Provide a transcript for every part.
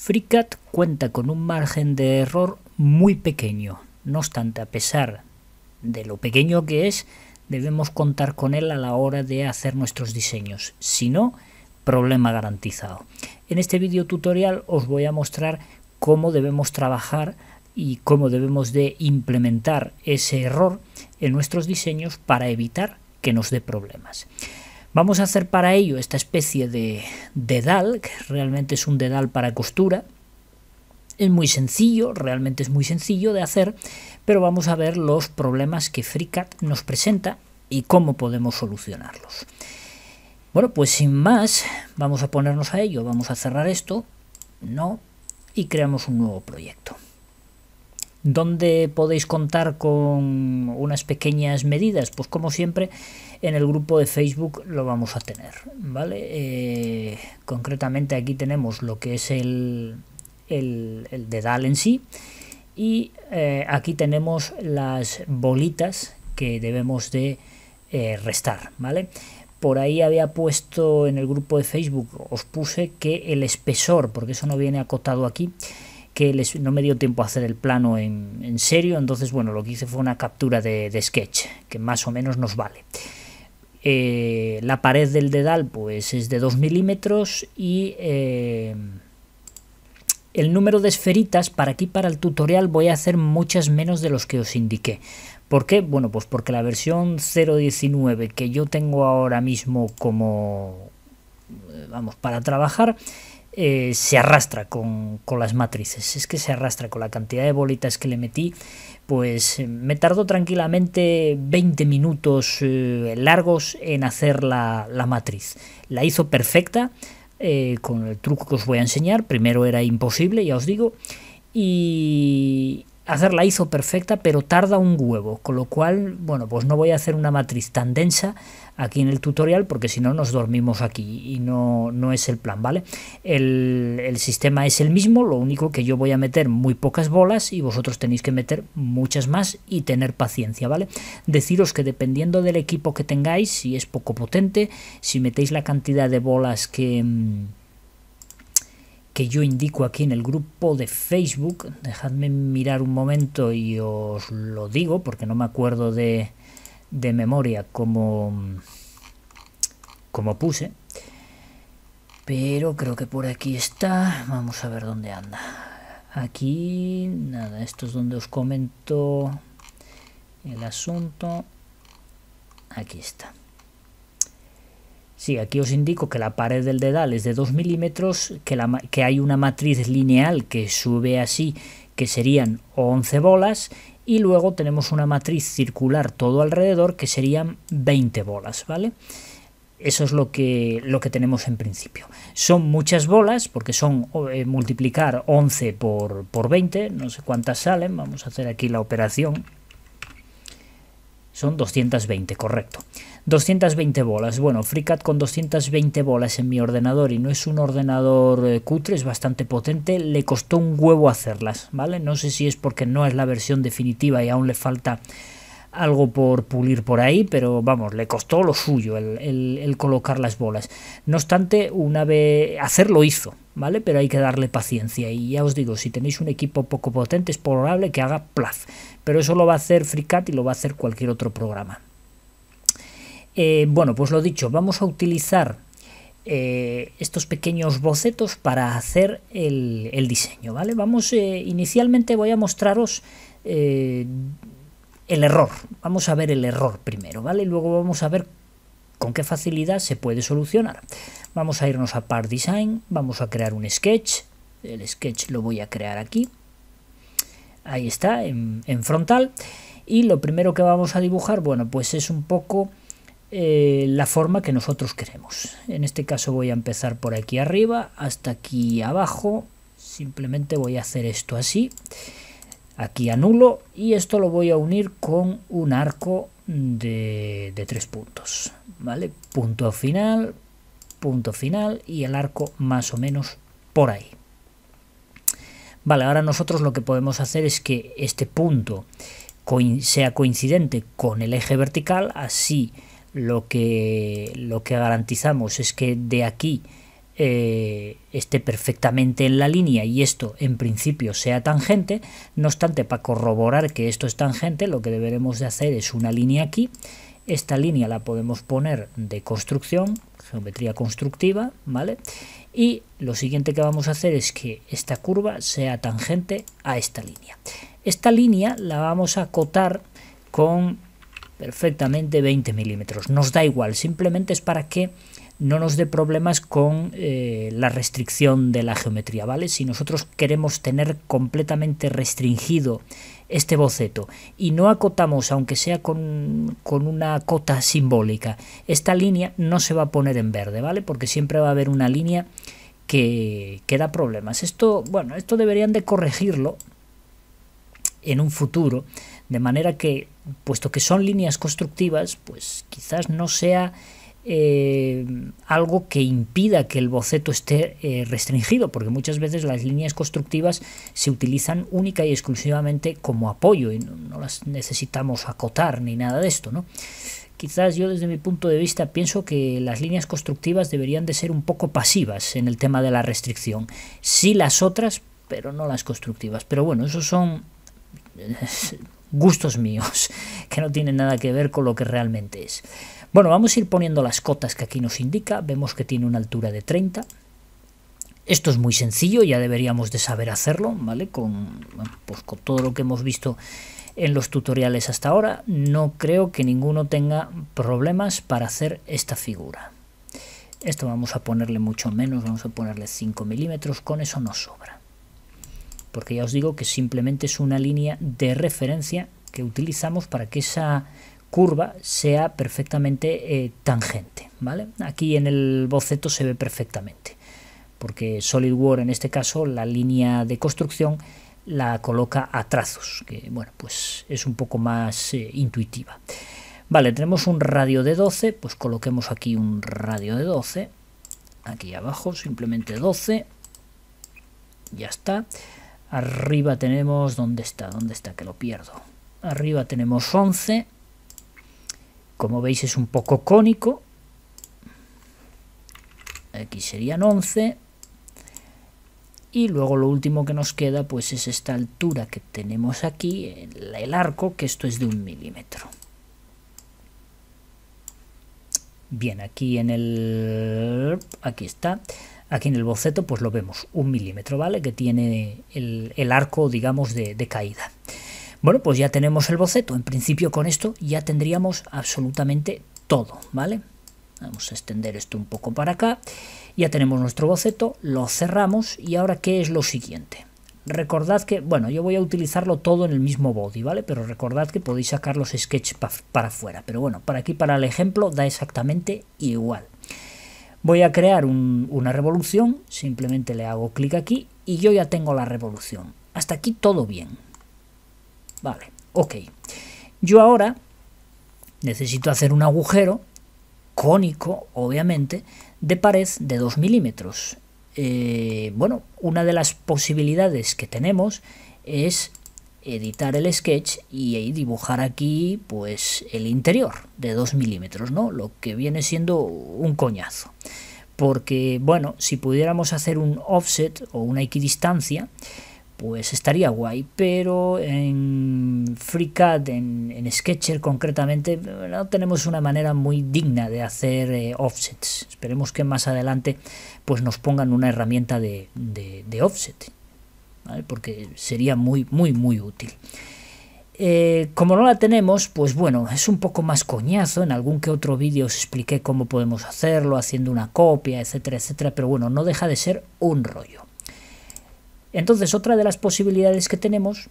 FreeCAD cuenta con un margen de error muy pequeño. No obstante, a pesar de lo pequeño que es, debemos contar con él a la hora de hacer nuestros diseños. Si no, problema garantizado. En este vídeo tutorial os voy a mostrar cómo debemos trabajar y cómo debemos de implementar ese error en nuestros diseños para evitar que nos dé problemas. Vamos a hacer para ello esta especie de dedal, que realmente es un dedal para costura. Es muy sencillo, realmente es muy sencillo de hacer, pero vamos a ver los problemas que FreeCAD nos presenta y cómo podemos solucionarlos. Bueno, pues sin más, vamos a ponernos a ello, vamos a cerrar esto, no, y creamos un nuevo proyecto. ¿Dónde podéis contar con unas pequeñas medidas? Pues como siempre, en el grupo de Facebook lo vamos a tener, ¿vale? Eh, concretamente aquí tenemos lo que es el, el, el dedal en sí y eh, aquí tenemos las bolitas que debemos de eh, restar, ¿vale? Por ahí había puesto en el grupo de Facebook, os puse que el espesor, porque eso no viene acotado aquí, que no me dio tiempo a hacer el plano en, serio, entonces bueno, lo que hice fue una captura de, sketch, que más o menos nos vale. Eh, la pared del dedal pues es de 2 milímetros y eh, el número de esferitas para aquí para el tutorial voy a hacer muchas menos de los que os indiqué. ¿Por qué? Bueno, pues porque la versión 0.19 que yo tengo ahora mismo como, eh, vamos, para trabajar eh, se arrastra con, las matrices. Es que se arrastra con la cantidad de bolitas que le metí. Pues eh, me tardó tranquilamente 20 minutos eh, largos en hacer la, matriz. La hizo perfecta con el truco que os voy a enseñar. Primero era imposible, ya os digo. Y, hacer la perfecta, pero tarda un huevo, con lo cual, bueno, pues no voy a hacer una matriz tan densa aquí en el tutorial, porque si no nos dormimos aquí y no, no es el plan, ¿vale? El, sistema es el mismo, lo único que yo voy a meter muy pocas bolas y vosotros tenéis que meter muchas más y tener paciencia, ¿vale? Deciros que dependiendo del equipo que tengáis, si es poco potente, si metéis la cantidad de bolas que... Mm, que yo indico aquí en el grupo de Facebook. Dejadme mirar un momento y os lo digo porque no me acuerdo de, de memoria como, como puse. Pero creo que por aquí está. Vamos a ver dónde anda. Aquí, nada, esto es donde os comento el asunto. Aquí está. Sí, aquí os indico que la pared del dedal es de 2 milímetros, que, hay una matriz lineal que sube así, que serían 11 bolas, y luego tenemos una matriz circular todo alrededor, que serían 20 bolas, ¿vale? Eso es lo que, lo que tenemos en principio. Son muchas bolas, porque son eh, multiplicar 11 por, por 20, no sé cuántas salen, vamos a hacer aquí la operación. Son 220, correcto. 220 bolas. Bueno, FreeCAD con 220 bolas en mi ordenador y no es un ordenador eh, cutre, es bastante potente, le costó un huevo hacerlas, ¿vale? No sé si es porque no es la versión definitiva y aún le falta algo por pulir por ahí, pero vamos, le costó lo suyo el, colocar las bolas. No obstante, una vez hacerlo hizo, ¿vale? Pero hay que darle paciencia. Y ya os digo, si tenéis un equipo poco potente, es probable que haga plaf. Pero eso lo va a hacer FreeCAD y lo va a hacer cualquier otro programa. Eh, bueno, pues lo dicho, vamos a utilizar eh, estos pequeños bocetos para hacer el, diseño, ¿vale? Vamos, eh, inicialmente voy a mostraros el error. Vamos a ver el error primero, ¿vale? Y luego vamos a ver con qué facilidad se puede solucionar. Vamos a irnos a Part Design, vamos a crear un sketch. El sketch lo voy a crear aquí. Ahí está, en frontal. Y lo primero que vamos a dibujar, bueno, pues es un poco eh, la forma que nosotros queremos. En este caso voy a empezar por aquí arriba hasta aquí abajo. Simplemente voy a hacer esto así. Aquí anulo y esto lo voy a unir con un arco de, de tres puntos. ¿Vale? Punto final, punto final y el arco más o menos por ahí. Vale, ahora nosotros lo que podemos hacer es que este punto sea coincidente con el eje vertical, así lo que, lo que garantizamos es que de aquí eh, esté perfectamente en la línea y esto en principio sea tangente. No obstante, para corroborar que esto es tangente, lo que deberemos de hacer es una línea aquí. Esta línea la podemos poner de construcción, geometría constructiva, ¿vale? Y lo siguiente que vamos a hacer es que esta curva sea tangente a esta línea. Esta línea la vamos a acotar con perfectamente 20 milímetros. Nos da igual, simplemente es para que no nos dé problemas con eh, la restricción de la geometría, ¿vale? Si nosotros queremos tener completamente restringido este boceto y no acotamos, aunque sea con, con, una cota simbólica, esta línea no se va a poner en verde, ¿vale? Porque siempre va a haber una línea que, que da problemas. Esto, bueno, esto deberían de corregirlo en un futuro, de manera que, puesto que son líneas constructivas, pues quizás no sea eh, algo que impida que el boceto esté eh, restringido, porque muchas veces las líneas constructivas se utilizan única y exclusivamente como apoyo y no, las necesitamos acotar ni nada de esto, ¿no? quizás yo desde mi punto de vista pienso que las líneas constructivas deberían de ser un poco pasivas en el tema de la restricción. Sí las otras, pero no las constructivas. Pero bueno, esos son gustos míos, que no tienen nada que ver con lo que realmente es. Bueno, vamos a ir poniendo las cotas que aquí nos indica. Vemos que tiene una altura de 30. Esto es muy sencillo, ya deberíamos de saber hacerlo, ¿vale? Con, pues con todo lo que hemos visto en los tutoriales hasta ahora, no creo que ninguno tenga problemas para hacer esta figura. Esto vamos a ponerle mucho menos, vamos a ponerle 5 milímetros, con eso nos sobra porque ya os digo que simplemente es una línea de referencia que utilizamos para que esa curva sea perfectamente eh, tangente. ¿vale? Aquí en el boceto se ve perfectamente, porque SolidWorks en este caso la línea de construcción la coloca a trazos, que bueno, pues es un poco más eh, intuitiva. Vale, tenemos un radio de 12, pues coloquemos aquí un radio de 12, aquí abajo simplemente 12, ya está. Arriba tenemos... ¿Dónde está? ¿Dónde está? Que lo pierdo. Arriba tenemos 11. Como veis es un poco cónico. Aquí serían 11. Y luego lo último que nos queda pues es esta altura que tenemos aquí, en el arco, que esto es de un milímetro. Bien, aquí en el... aquí está. Aquí en el boceto pues lo vemos, un milímetro, ¿vale? Que tiene el, arco, digamos, de, caída. Bueno, pues ya tenemos el boceto. En principio con esto ya tendríamos absolutamente todo, ¿vale? Vamos a extender esto un poco para acá. Ya tenemos nuestro boceto, lo cerramos y ahora ¿qué es lo siguiente? Recordad que, bueno, yo voy a utilizarlo todo en el mismo body, ¿vale? Pero recordad que podéis sacar los sketches para afuera. Pero bueno, para aquí, para el ejemplo, da exactamente igual. Voy a crear una revolución, simplemente le hago clic aquí y yo ya tengo la revolución. Hasta aquí todo bien. Vale, ok. Yo ahora necesito hacer un agujero, cónico obviamente, de pared de 2 milímetros. Eh, bueno, una de las posibilidades que tenemos es editar el sketch eh, y dibujar aquí pues el interior de 2 milímetros, ¿no? Lo que viene siendo un coñazo. Porque, bueno, si pudiéramos hacer un offset o una equidistancia, pues estaría guay, pero en FreeCAD, en, en, Sketcher concretamente, no tenemos una manera muy digna de hacer eh, offsets. Esperemos que más adelante pues nos pongan una herramienta de, de, de offset porque sería muy, muy, muy útil. Eh, como no la tenemos, pues bueno, es un poco más coñazo. En algún que otro vídeo os expliqué cómo podemos hacerlo, haciendo una copia, etcétera, etcétera. Pero bueno, no deja de ser un rollo. Entonces, otra de las posibilidades que tenemos,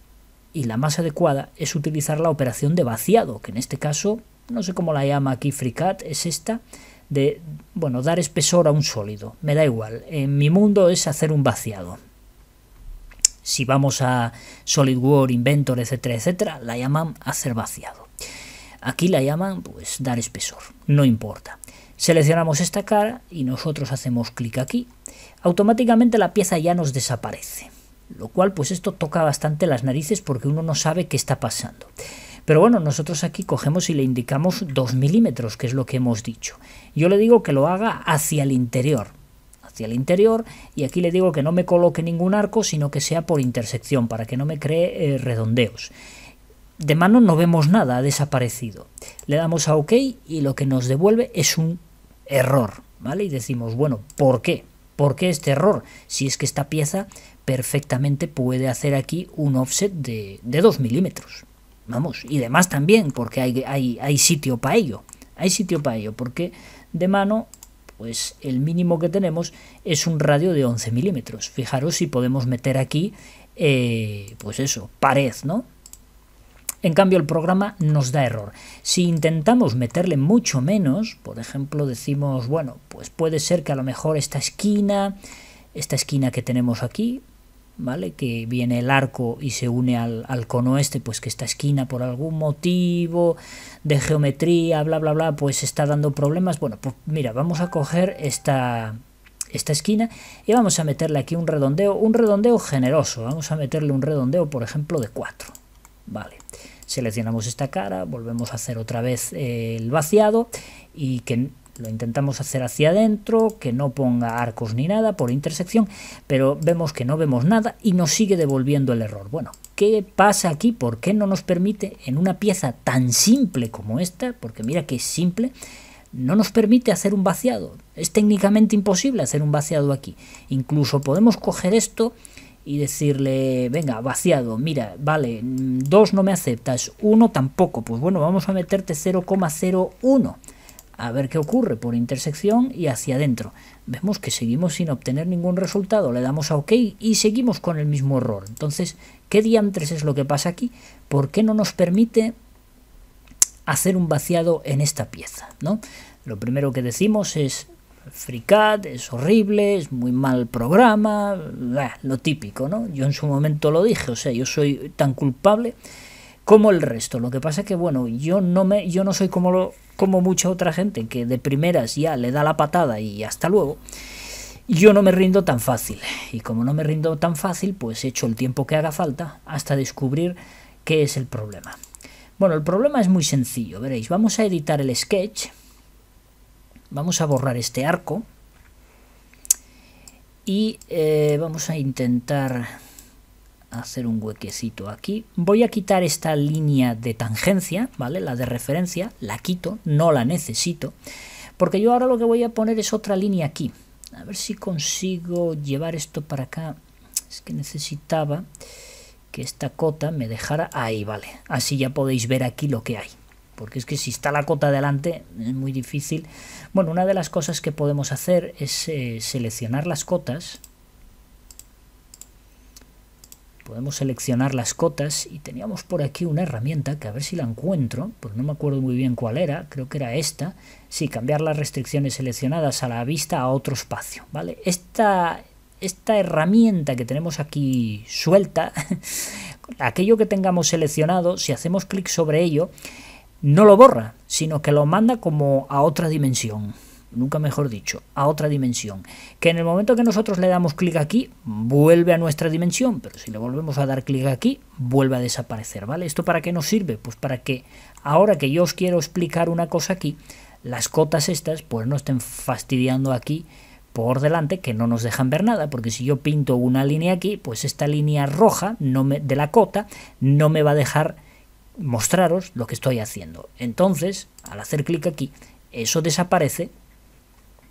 y la más adecuada, es utilizar la operación de vaciado, que en este caso, no sé cómo la llama aquí FreeCAD, es esta, de, bueno, dar espesor a un sólido. Me da igual. En mi mundo es hacer un vaciado. Si vamos a SolidWorks, Inventor, etcétera, etcétera, la llaman hacer vaciado. Aquí la llaman pues dar espesor, no importa. Seleccionamos esta cara y nosotros hacemos clic aquí. Automáticamente la pieza ya nos desaparece. Lo cual pues esto toca bastante las narices porque uno no sabe qué está pasando. Pero bueno, nosotros aquí cogemos y le indicamos 2 milímetros, que es lo que hemos dicho. Yo le digo que lo haga hacia el interior hacia el interior y aquí le digo que no me coloque ningún arco sino que sea por intersección para que no me cree eh, redondeos de mano no vemos nada, ha desaparecido. Le damos a OK y lo que nos devuelve es un error, ¿vale? Y decimos, bueno, ¿por qué? ¿Por qué este error? Si es que esta pieza perfectamente puede hacer aquí un offset de, 2 milímetros. Vamos, y demás también, porque hay, hay, hay sitio para ello. Hay sitio para ello, porque de mano pues el mínimo que tenemos es un radio de 11 milímetros. Fijaros si podemos meter aquí, eh, pues eso, pared, ¿no? En cambio, el programa nos da error. Si intentamos meterle mucho menos, por ejemplo, decimos, bueno, pues puede ser que a lo mejor esta esquina, esta esquina que tenemos aquí, ¿vale? Que viene el arco y se une al, al, cono este, pues que esta esquina por algún motivo de geometría, bla, bla, bla, pues está dando problemas. Bueno, pues mira, vamos a coger esta, esta esquina y vamos a meterle aquí un redondeo, un redondeo generoso. Vamos a meterle un redondeo, por ejemplo, de 4, ¿vale? Seleccionamos esta cara, volvemos a hacer otra vez eh, el vaciado y que lo intentamos hacer hacia adentro, que no ponga arcos ni nada por intersección, pero vemos que no vemos nada y nos sigue devolviendo el error. Bueno, ¿qué pasa aquí? ¿Por qué no nos permite en una pieza tan simple como esta? Porque mira que es simple, no nos permite hacer un vaciado. Es técnicamente imposible hacer un vaciado aquí. Incluso podemos coger esto y decirle, venga, vaciado, mira, vale, 2 no me aceptas, 1 tampoco, pues bueno, vamos a meterte 0,01 a ver qué ocurre por intersección y hacia adentro. Vemos que seguimos sin obtener ningún resultado, le damos a OK y seguimos con el mismo error. Entonces, ¿qué diantres es lo que pasa aquí? ¿Por qué no nos permite hacer un vaciado en esta pieza? ¿no? Lo primero que decimos es FreeCAD, es horrible, es muy mal programa, lo típico, ¿no? Yo en su momento lo dije, o sea, yo soy tan culpable como el resto. Lo que pasa es que, bueno, yo no, me, yo no soy como, como mucha otra gente que de primeras ya le da la patada y hasta luego. Yo no me rindo tan fácil. Y como no me rindo tan fácil, pues echo el tiempo que haga falta hasta descubrir qué es el problema. Bueno, el problema es muy sencillo, veréis. Vamos a editar el sketch. Vamos a borrar este arco. Y eh, vamos a intentar hacer un huequecito aquí. Voy a quitar esta línea de tangencia, ¿vale? La de referencia, la quito, no la necesito, porque yo ahora lo que voy a poner es otra línea aquí. A ver si consigo llevar esto para acá. Es que necesitaba que esta cota me dejara ahí, vale. Así ya podéis ver aquí lo que hay. Porque es que si está la cota delante es muy difícil. Bueno, una de las cosas que podemos hacer es eh, seleccionar las cotas podemos seleccionar las cotas y teníamos por aquí una herramienta que a ver si la encuentro, porque no me acuerdo muy bien cuál era, creo que era esta, sí, cambiar las restricciones seleccionadas a la vista a otro espacio, ¿vale? esta herramienta que tenemos aquí suelta, aquello que tengamos seleccionado, si hacemos clic sobre ello, no lo borra, sino que lo manda como a otra dimensión nunca mejor dicho, a otra dimensión, que en el momento que nosotros le damos clic aquí, vuelve a nuestra dimensión, pero si le volvemos a dar clic aquí, vuelve a desaparecer, ¿vale? ¿Esto para qué nos sirve? Pues para que ahora que yo os quiero explicar una cosa aquí, las cotas estas pues no estén fastidiando aquí por delante que no nos dejan ver nada, porque si yo pinto una línea aquí, pues esta línea roja no me, de la cota no me va a dejar mostraros lo que estoy haciendo. Entonces, al hacer clic aquí, eso desaparece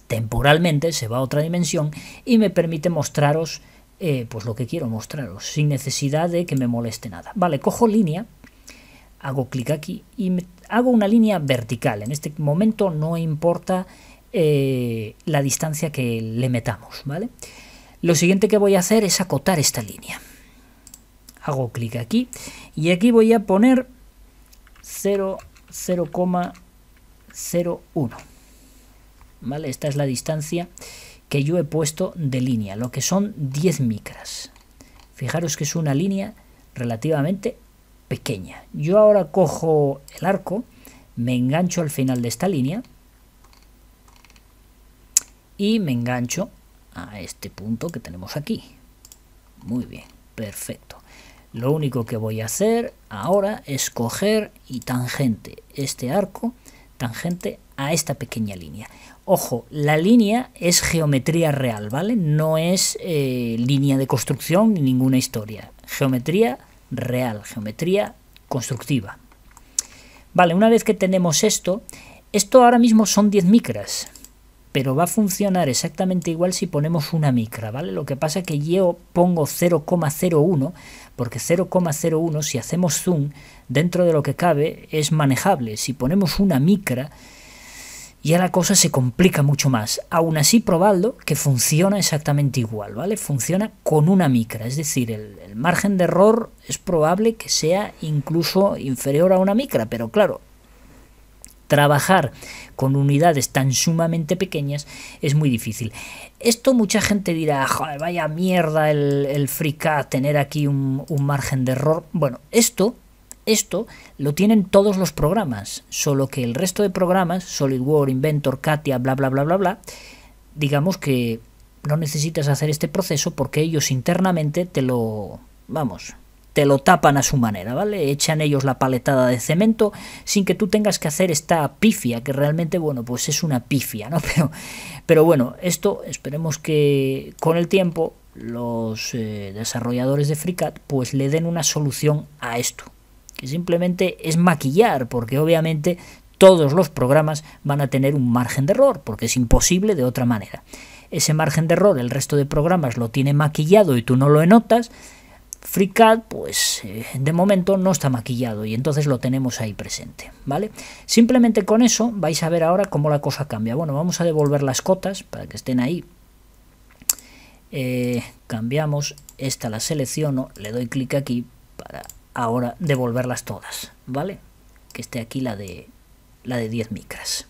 temporalmente, se va a otra dimensión y me permite mostraros eh, pues lo que quiero mostraros, sin necesidad de que me moleste nada. Vale, cojo línea, hago clic aquí y hago una línea vertical. En este momento no importa eh, la distancia que le metamos, ¿vale? Lo siguiente que voy a hacer es acotar esta línea. Hago clic aquí y aquí voy a poner 0,01 esta es la distancia que yo he puesto de línea, lo que son 10 micras. Fijaros que es una línea relativamente pequeña. Yo ahora cojo el arco, me engancho al final de esta línea y me engancho a este punto que tenemos aquí. Muy bien, perfecto. Lo único que voy a hacer ahora es coger y tangente este arco, tangente a esta pequeña línea. Ojo, la línea es geometría real, ¿vale? No es eh, línea de construcción ni ninguna historia. Geometría real, geometría constructiva. Vale, una vez que tenemos esto, esto ahora mismo son 10 micras, pero va a funcionar exactamente igual si ponemos una micra, ¿vale? Lo que pasa es que yo pongo 0,01, porque 0,01 si hacemos zoom, dentro de lo que cabe, es manejable. Si ponemos una micra, ya la cosa se complica mucho más. Aún así, probadlo, que funciona exactamente igual, ¿vale? Funciona con una micra, es decir, el, margen de error es probable que sea incluso inferior a una micra, pero claro, trabajar con unidades tan sumamente pequeñas es muy difícil. Esto mucha gente dirá, vaya mierda el, el tener aquí un, un margen de error. Bueno, esto esto lo tienen todos los programas, solo que el resto de programas, SolidWorks, Inventor, Katia, bla, bla, bla, bla, bla, digamos que no necesitas hacer este proceso porque ellos internamente te lo, vamos, te lo tapan a su manera, ¿vale? Echan ellos la paletada de cemento sin que tú tengas que hacer esta pifia, que realmente, bueno, pues es una pifia, ¿no? Pero, bueno, esto esperemos que con el tiempo los eh, desarrolladores de FreeCAD pues le den una solución a esto, que simplemente es maquillar, porque obviamente todos los programas van a tener un margen de error, porque es imposible de otra manera. Ese margen de error el resto de programas lo tiene maquillado y tú no lo notas. FreeCAD, pues eh, de momento no está maquillado y entonces lo tenemos ahí presente, ¿vale? Simplemente con eso vais a ver ahora cómo la cosa cambia. Bueno, vamos a devolver las cotas para que estén ahí. Eh, cambiamos, esta la selecciono, le doy clic aquí para ahora devolverlas todas, ¿vale? Que esté aquí la de, la de 10 micras.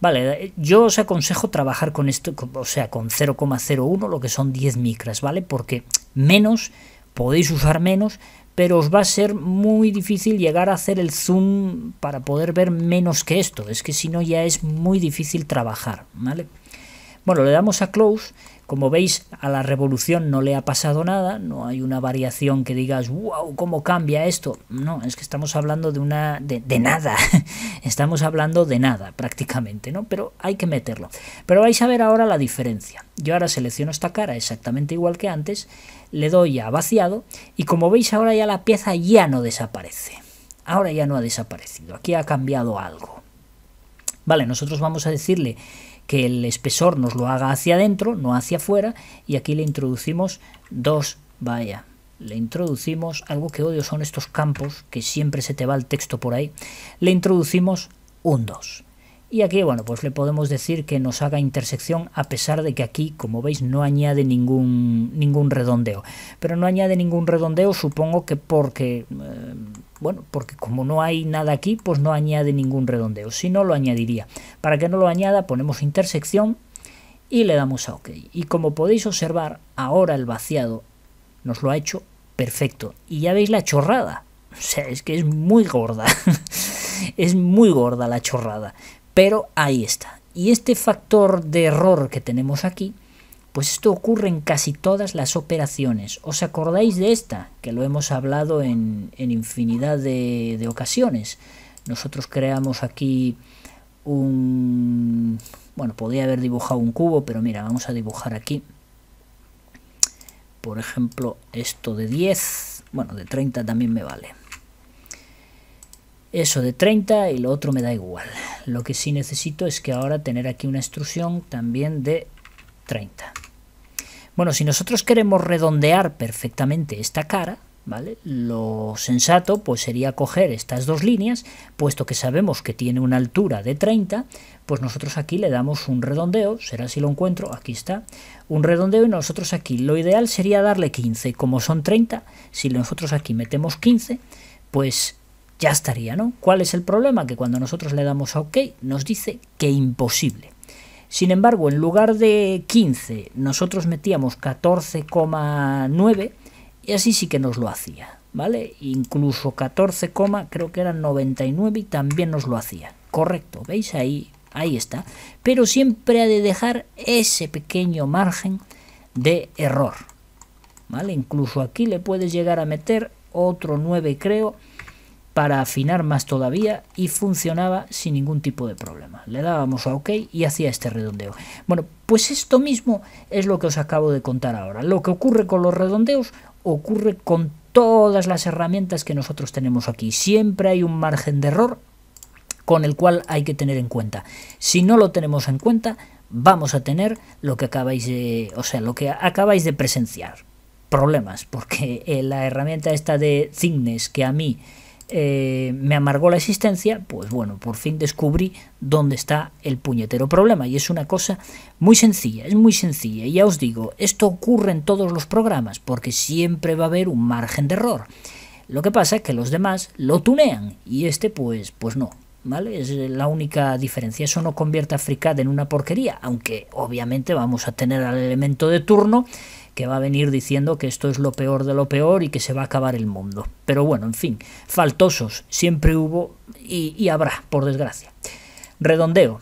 Vale, yo os aconsejo trabajar con esto, o sea, con 0,01, lo que son 10 micras, ¿vale? Porque menos, podéis usar menos, pero os va a ser muy difícil llegar a hacer el zoom para poder ver menos que esto. Es que si no ya es muy difícil trabajar, ¿vale? Bueno, le damos a close como veis, a la revolución no le ha pasado nada, no hay una variación que digas, wow, ¿cómo cambia esto? No, es que estamos hablando de una. de, nada. estamos hablando de nada, prácticamente, ¿no? Pero hay que meterlo. Pero vais a ver ahora la diferencia. Yo ahora selecciono esta cara exactamente igual que antes, le doy a vaciado, y como veis ahora ya la pieza ya no desaparece. Ahora ya no ha desaparecido, aquí ha cambiado algo. Vale, nosotros vamos a decirle que el espesor nos lo haga hacia adentro, no hacia afuera, y aquí le introducimos dos, vaya, le introducimos, algo que odio son estos campos, que siempre se te va el texto por ahí, le introducimos un 2. Y aquí, bueno, pues le podemos decir que nos haga intersección a pesar de que aquí, como veis, no añade ningún, ningún redondeo. Pero no añade ningún redondeo, supongo que porque eh, bueno, porque como no hay nada aquí, pues no añade ningún redondeo. Si no, lo añadiría. Para que no lo añada, ponemos intersección y le damos a OK. Y como podéis observar, ahora el vaciado nos lo ha hecho perfecto. Y ya veis la chorrada. O sea, es que es muy gorda. es muy gorda la chorrada. Pero ahí está. Y este factor de error que tenemos aquí pues esto ocurre en casi todas las operaciones. ¿Os acordáis de esta? Que lo hemos hablado en, infinidad de, ocasiones. Nosotros creamos aquí un... Bueno, podía haber dibujado un cubo, pero mira, vamos a dibujar aquí. Por ejemplo, esto de 10. Bueno, de 30 también me vale. Eso de 30 y lo otro me da igual. Lo que sí necesito es que ahora tener aquí una extrusión también de 30. Bueno, si nosotros queremos redondear perfectamente esta cara, ¿vale? Lo sensato pues sería coger estas dos líneas, puesto que sabemos que tiene una altura de 30, pues nosotros aquí le damos un redondeo, será si lo encuentro, aquí está, un redondeo y nosotros aquí, lo ideal sería darle 15, como son 30, si nosotros aquí metemos 15, pues ya estaría, ¿no? ¿Cuál es el problema? Que cuando nosotros le damos a OK nos dice que imposible. Sin embargo, en lugar de 15, nosotros metíamos 14,9 y así sí que nos lo hacía, ¿vale? Incluso 14, creo que eran 99 y también nos lo hacía. Correcto, ¿veis? Ahí, ahí está. Pero siempre ha de dejar ese pequeño margen de error, ¿vale? Incluso aquí le puedes llegar a meter otro 9, creo, para afinar más todavía y funcionaba sin ningún tipo de problema. Le dábamos a OK y hacía este redondeo. Bueno, pues esto mismo es lo que os acabo de contar ahora. Lo que ocurre con los redondeos ocurre con todas las herramientas que nosotros tenemos aquí. Siempre hay un margen de error con el cual hay que tener en cuenta. Si no lo tenemos en cuenta, vamos a tener lo que acabáis de, o sea, lo que acabáis de presenciar. Problemas, porque eh, la herramienta esta de thickness que a mí eh, me amargó la existencia, pues bueno, por fin descubrí dónde está el puñetero problema. Y es una cosa muy sencilla, es muy sencilla. Y ya os digo, esto ocurre en todos los programas, porque siempre va a haber un margen de error. Lo que pasa es que los demás lo tunean y este pues, pues no. ¿Vale? Es la única diferencia. Eso no convierte a Fricad en una porquería, aunque obviamente vamos a tener al elemento de turno que va a venir diciendo que esto es lo peor de lo peor y que se va a acabar el mundo. Pero bueno, en fin, faltosos siempre hubo y, habrá, por desgracia. Redondeo.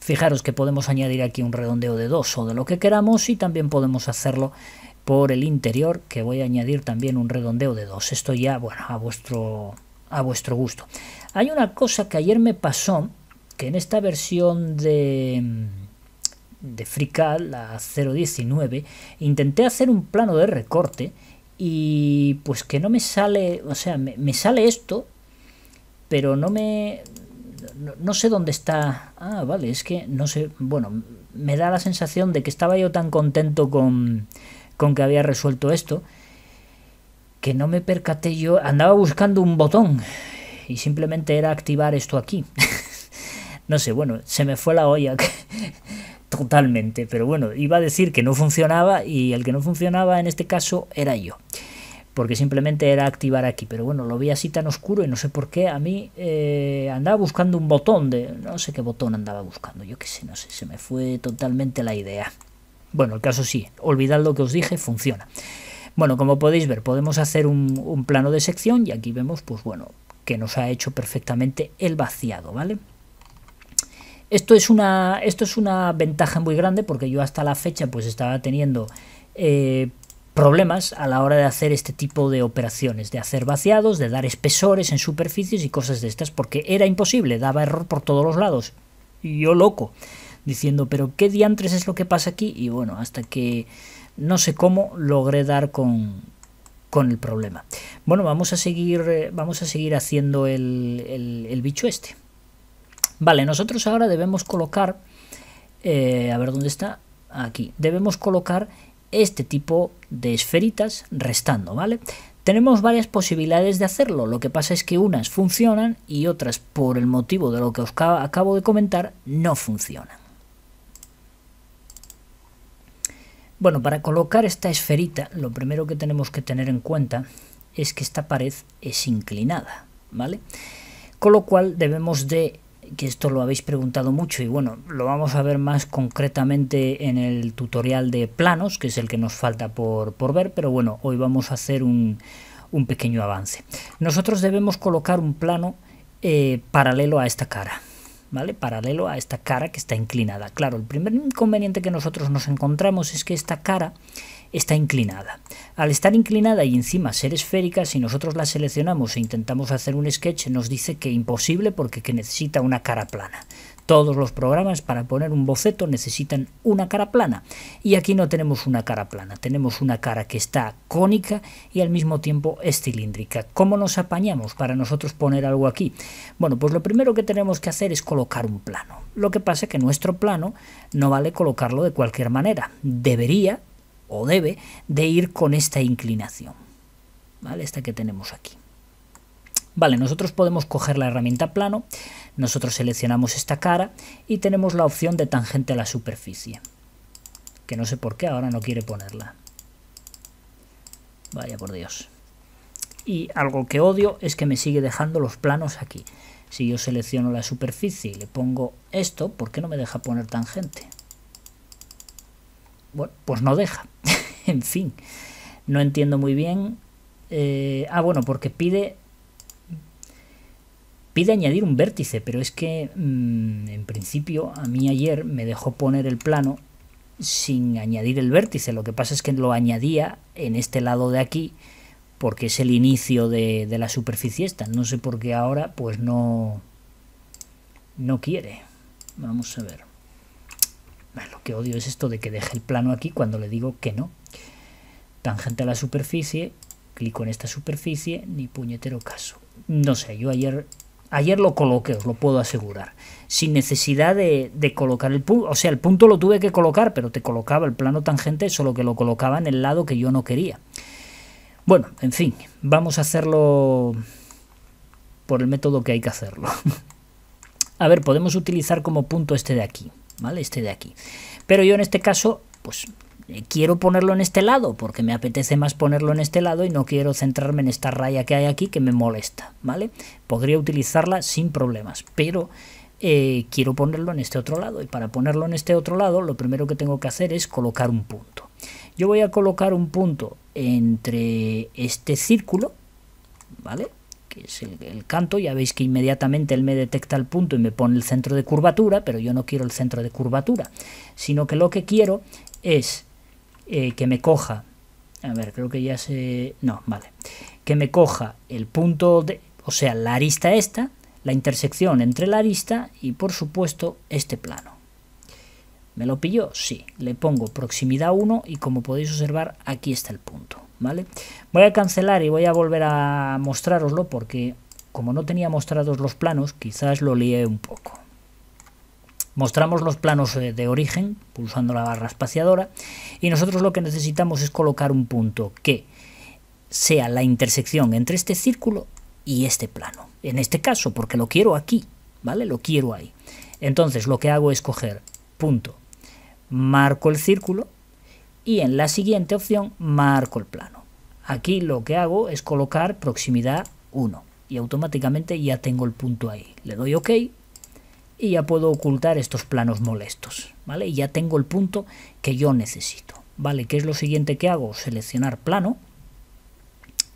Fijaros que podemos añadir aquí un redondeo de 2 o de lo que queramos y también podemos hacerlo por el interior, que voy a añadir también un redondeo de 2. Esto ya, bueno, a vuestro, a vuestro gusto. Hay una cosa que ayer me pasó, que en esta versión de de FreeCAD, la 019, intenté hacer un plano de recorte y pues que no me sale, o sea, me, sale esto, pero no me... No, no, sé dónde está... Ah, vale, es que no sé... Bueno, me da la sensación de que estaba yo tan contento con, con que había resuelto esto, que no me percaté yo, andaba buscando un botón y simplemente era activar esto aquí. no sé, bueno, se me fue la olla. totalmente. Pero bueno, iba a decir que no funcionaba y el que no funcionaba en este caso era yo. Porque simplemente era activar aquí. Pero bueno, lo vi así tan oscuro y no sé por qué. A mí eh, andaba buscando un botón de... No sé qué botón andaba buscando. Yo qué sé, no sé. Se me fue totalmente la idea. Bueno, el caso sí. Olvidad lo que os dije, funciona. Bueno, como podéis ver, podemos hacer un plano de sección y aquí vemos, pues bueno, que nos ha hecho perfectamente el vaciado, ¿vale? Esto es una, esto es una ventaja muy grande porque yo hasta la fecha pues estaba teniendo eh, problemas a la hora de hacer este tipo de operaciones, de hacer vaciados, de dar espesores en superficies y cosas de estas, porque era imposible, daba error por todos los lados. Y yo loco, diciendo, pero ¿qué diantres es lo que pasa aquí? Y bueno, hasta que no sé cómo logré dar con, con el problema. Bueno, vamos a seguir, eh, vamos a seguir haciendo el bicho este. Vale, nosotros ahora debemos colocar, eh, a ver dónde está, aquí, debemos colocar este tipo de esferitas restando, ¿vale? Tenemos varias posibilidades de hacerlo, lo que pasa es que unas funcionan y otras, por el motivo de lo que os acabo de comentar, no funcionan. Bueno, para colocar esta esferita, lo primero que tenemos que tener en cuenta es que esta pared es inclinada, ¿vale? Con lo cual debemos de que esto lo habéis preguntado mucho y bueno, lo vamos a ver más concretamente en el tutorial de planos, que es el que nos falta por, ver, pero bueno, hoy vamos a hacer un, pequeño avance. Nosotros debemos colocar un plano eh, paralelo a esta cara, ¿vale? Paralelo a esta cara que está inclinada. Claro, el primer inconveniente que nosotros nos encontramos es que esta cara está inclinada. Al estar inclinada y encima ser esférica, si nosotros la seleccionamos e intentamos hacer un sketch, nos dice que imposible porque que necesita una cara plana. Todos los programas para poner un boceto necesitan una cara plana. Y aquí no tenemos una cara plana, tenemos una cara que está cónica y al mismo tiempo es cilíndrica. ¿Cómo nos apañamos para nosotros poner algo aquí? Bueno, pues lo primero que tenemos que hacer es colocar un plano. Lo que pasa es que nuestro plano no vale colocarlo de cualquier manera. Debería o debe de ir con esta inclinación, ¿vale? Esta que tenemos aquí. Vale, nosotros podemos coger la herramienta plano, nosotros seleccionamos esta cara y tenemos la opción de tangente a la superficie, que no sé por qué ahora no quiere ponerla. Vaya por Dios. Y algo que odio es que me sigue dejando los planos aquí. Si yo selecciono la superficie y le pongo esto, ¿por qué no me deja poner tangente? Bueno, pues no deja. en fin, no entiendo muy bien. Eh, ah, bueno, porque pide pide añadir un vértice, pero es que mm, en principio a mí ayer me dejó poner el plano sin añadir el vértice. Lo que pasa es que lo añadía en este lado de aquí porque es el inicio de, de la superficie esta. No sé por qué ahora pues no, no quiere. Vamos a ver. Ah, lo que odio es esto de que deje el plano aquí cuando le digo que no. Tangente a la superficie, clico en esta superficie, ni puñetero caso. No sé, yo ayer, ayer lo coloqué, os lo puedo asegurar. Sin necesidad de colocar el punto, o sea, el punto lo tuve que colocar, pero te colocaba el plano tangente, solo que lo colocaba en el lado que yo no quería. Bueno, en fin, vamos a hacerlo por el método que hay que hacerlo. A ver, podemos utilizar como punto este de aquí. ¿vale? Este de aquí. Pero yo en este caso, pues eh, quiero ponerlo en este lado porque me apetece más ponerlo en este lado y no quiero centrarme en esta raya que hay aquí que me molesta, ¿vale? Podría utilizarla sin problemas, pero eh, quiero ponerlo en este otro lado y para ponerlo en este otro lado lo primero que tengo que hacer es colocar un punto. Yo voy a colocar un punto entre este círculo, ¿vale? que es el, canto, ya veis que inmediatamente él me detecta el punto y me pone el centro de curvatura, pero yo no quiero el centro de curvatura, sino que lo que quiero es eh, que me coja, a ver, creo que ya se... no, vale, que me coja el punto, de, o sea, la arista esta, la intersección entre la arista y por supuesto este plano. ¿Me lo pilló? Sí. Le pongo proximidad 1 y como podéis observar, aquí está el punto. ¿vale? Voy a cancelar y voy a volver a mostraroslo porque como no tenía mostrados los planos, quizás lo lié un poco. Mostramos los planos eh, de origen pulsando la barra espaciadora y nosotros lo que necesitamos es colocar un punto que sea la intersección entre este círculo y este plano. En este caso, porque lo quiero aquí, ¿vale? Lo quiero ahí. Entonces lo que hago es coger punto marco el círculo y en la siguiente opción marco el plano. Aquí lo que hago es colocar proximidad 1 y automáticamente ya tengo el punto ahí. Le doy OK y ya puedo ocultar estos planos molestos, ¿vale? ya tengo el punto que yo necesito, ¿vale? ¿Qué es lo siguiente que hago? Seleccionar plano,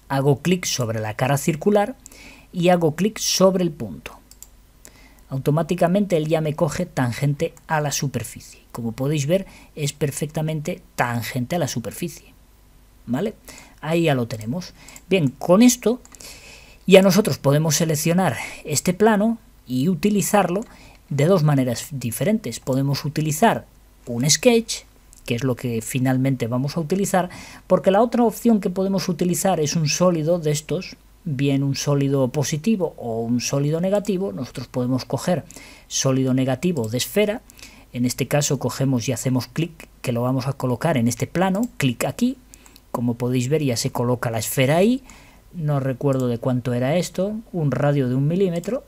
hago clic sobre la cara circular y hago clic sobre el punto automáticamente él ya me coge tangente a la superficie. Como podéis ver, es perfectamente tangente a la superficie. ¿Vale? Ahí ya lo tenemos. Bien, con esto ya nosotros podemos seleccionar este plano y utilizarlo de dos maneras diferentes. Podemos utilizar un sketch, que es lo que finalmente vamos a utilizar, porque la otra opción que podemos utilizar es un sólido de estos, bien un sólido positivo o un sólido negativo, nosotros podemos coger sólido negativo de esfera, en este caso cogemos y hacemos clic, que lo vamos a colocar en este plano, clic aquí, como podéis ver ya se coloca la esfera ahí, no recuerdo de cuánto era esto, un radio de un milímetro,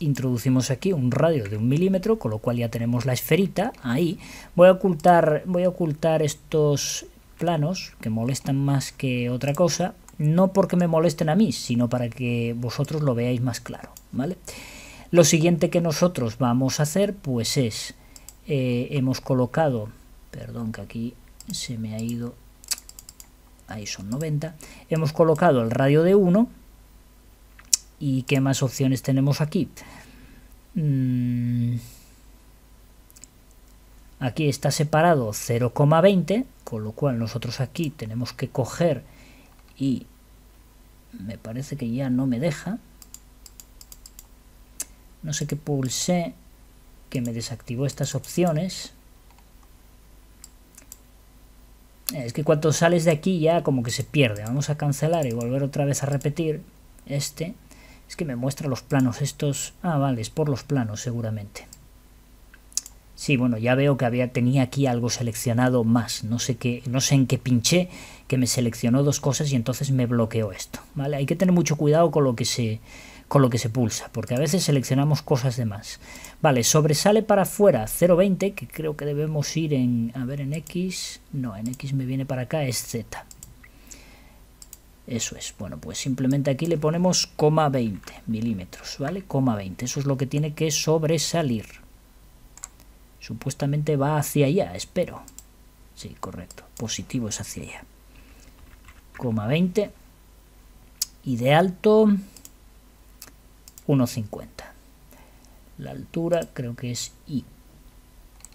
introducimos aquí un radio de un milímetro, con lo cual ya tenemos la esferita ahí. Voy a ocultar, voy a ocultar estos planos que molestan más que otra cosa, no porque me molesten a mí, sino para que vosotros lo veáis más claro, ¿vale? Lo siguiente que nosotros vamos a hacer, pues es, eh, hemos colocado, perdón que aquí se me ha ido, ahí son 90, hemos colocado el radio de 1, ¿y qué más opciones tenemos aquí? Mm, aquí está separado 0,20, con lo cual nosotros aquí tenemos que coger y me parece que ya no me deja. No sé qué pulsé que me desactivó estas opciones. Eh, es que cuando sales de aquí ya como que se pierde. Vamos a cancelar y volver otra vez a repetir este. Es que me muestra los planos estos. Ah, vale, es por los planos seguramente. Sí, bueno, ya veo que había, tenía aquí algo seleccionado más. No sé, qué, no sé en qué pinché, que me seleccionó dos cosas y entonces me bloqueó esto. ¿vale? Hay que tener mucho cuidado con lo que se, con lo que se pulsa, porque a veces seleccionamos cosas de más. Vale, sobresale para afuera 0.20, que creo que debemos ir en... A ver, en X... No, en X me viene para acá, es Z. Eso es. Bueno, pues simplemente aquí le ponemos coma 20 milímetros, ¿vale? Coma 20. Eso es lo que tiene que sobresalir. Supuestamente va hacia allá, espero. Sí, correcto. Positivo es hacia allá. Coma 20. Y de alto, 1,50. La altura creo que es I.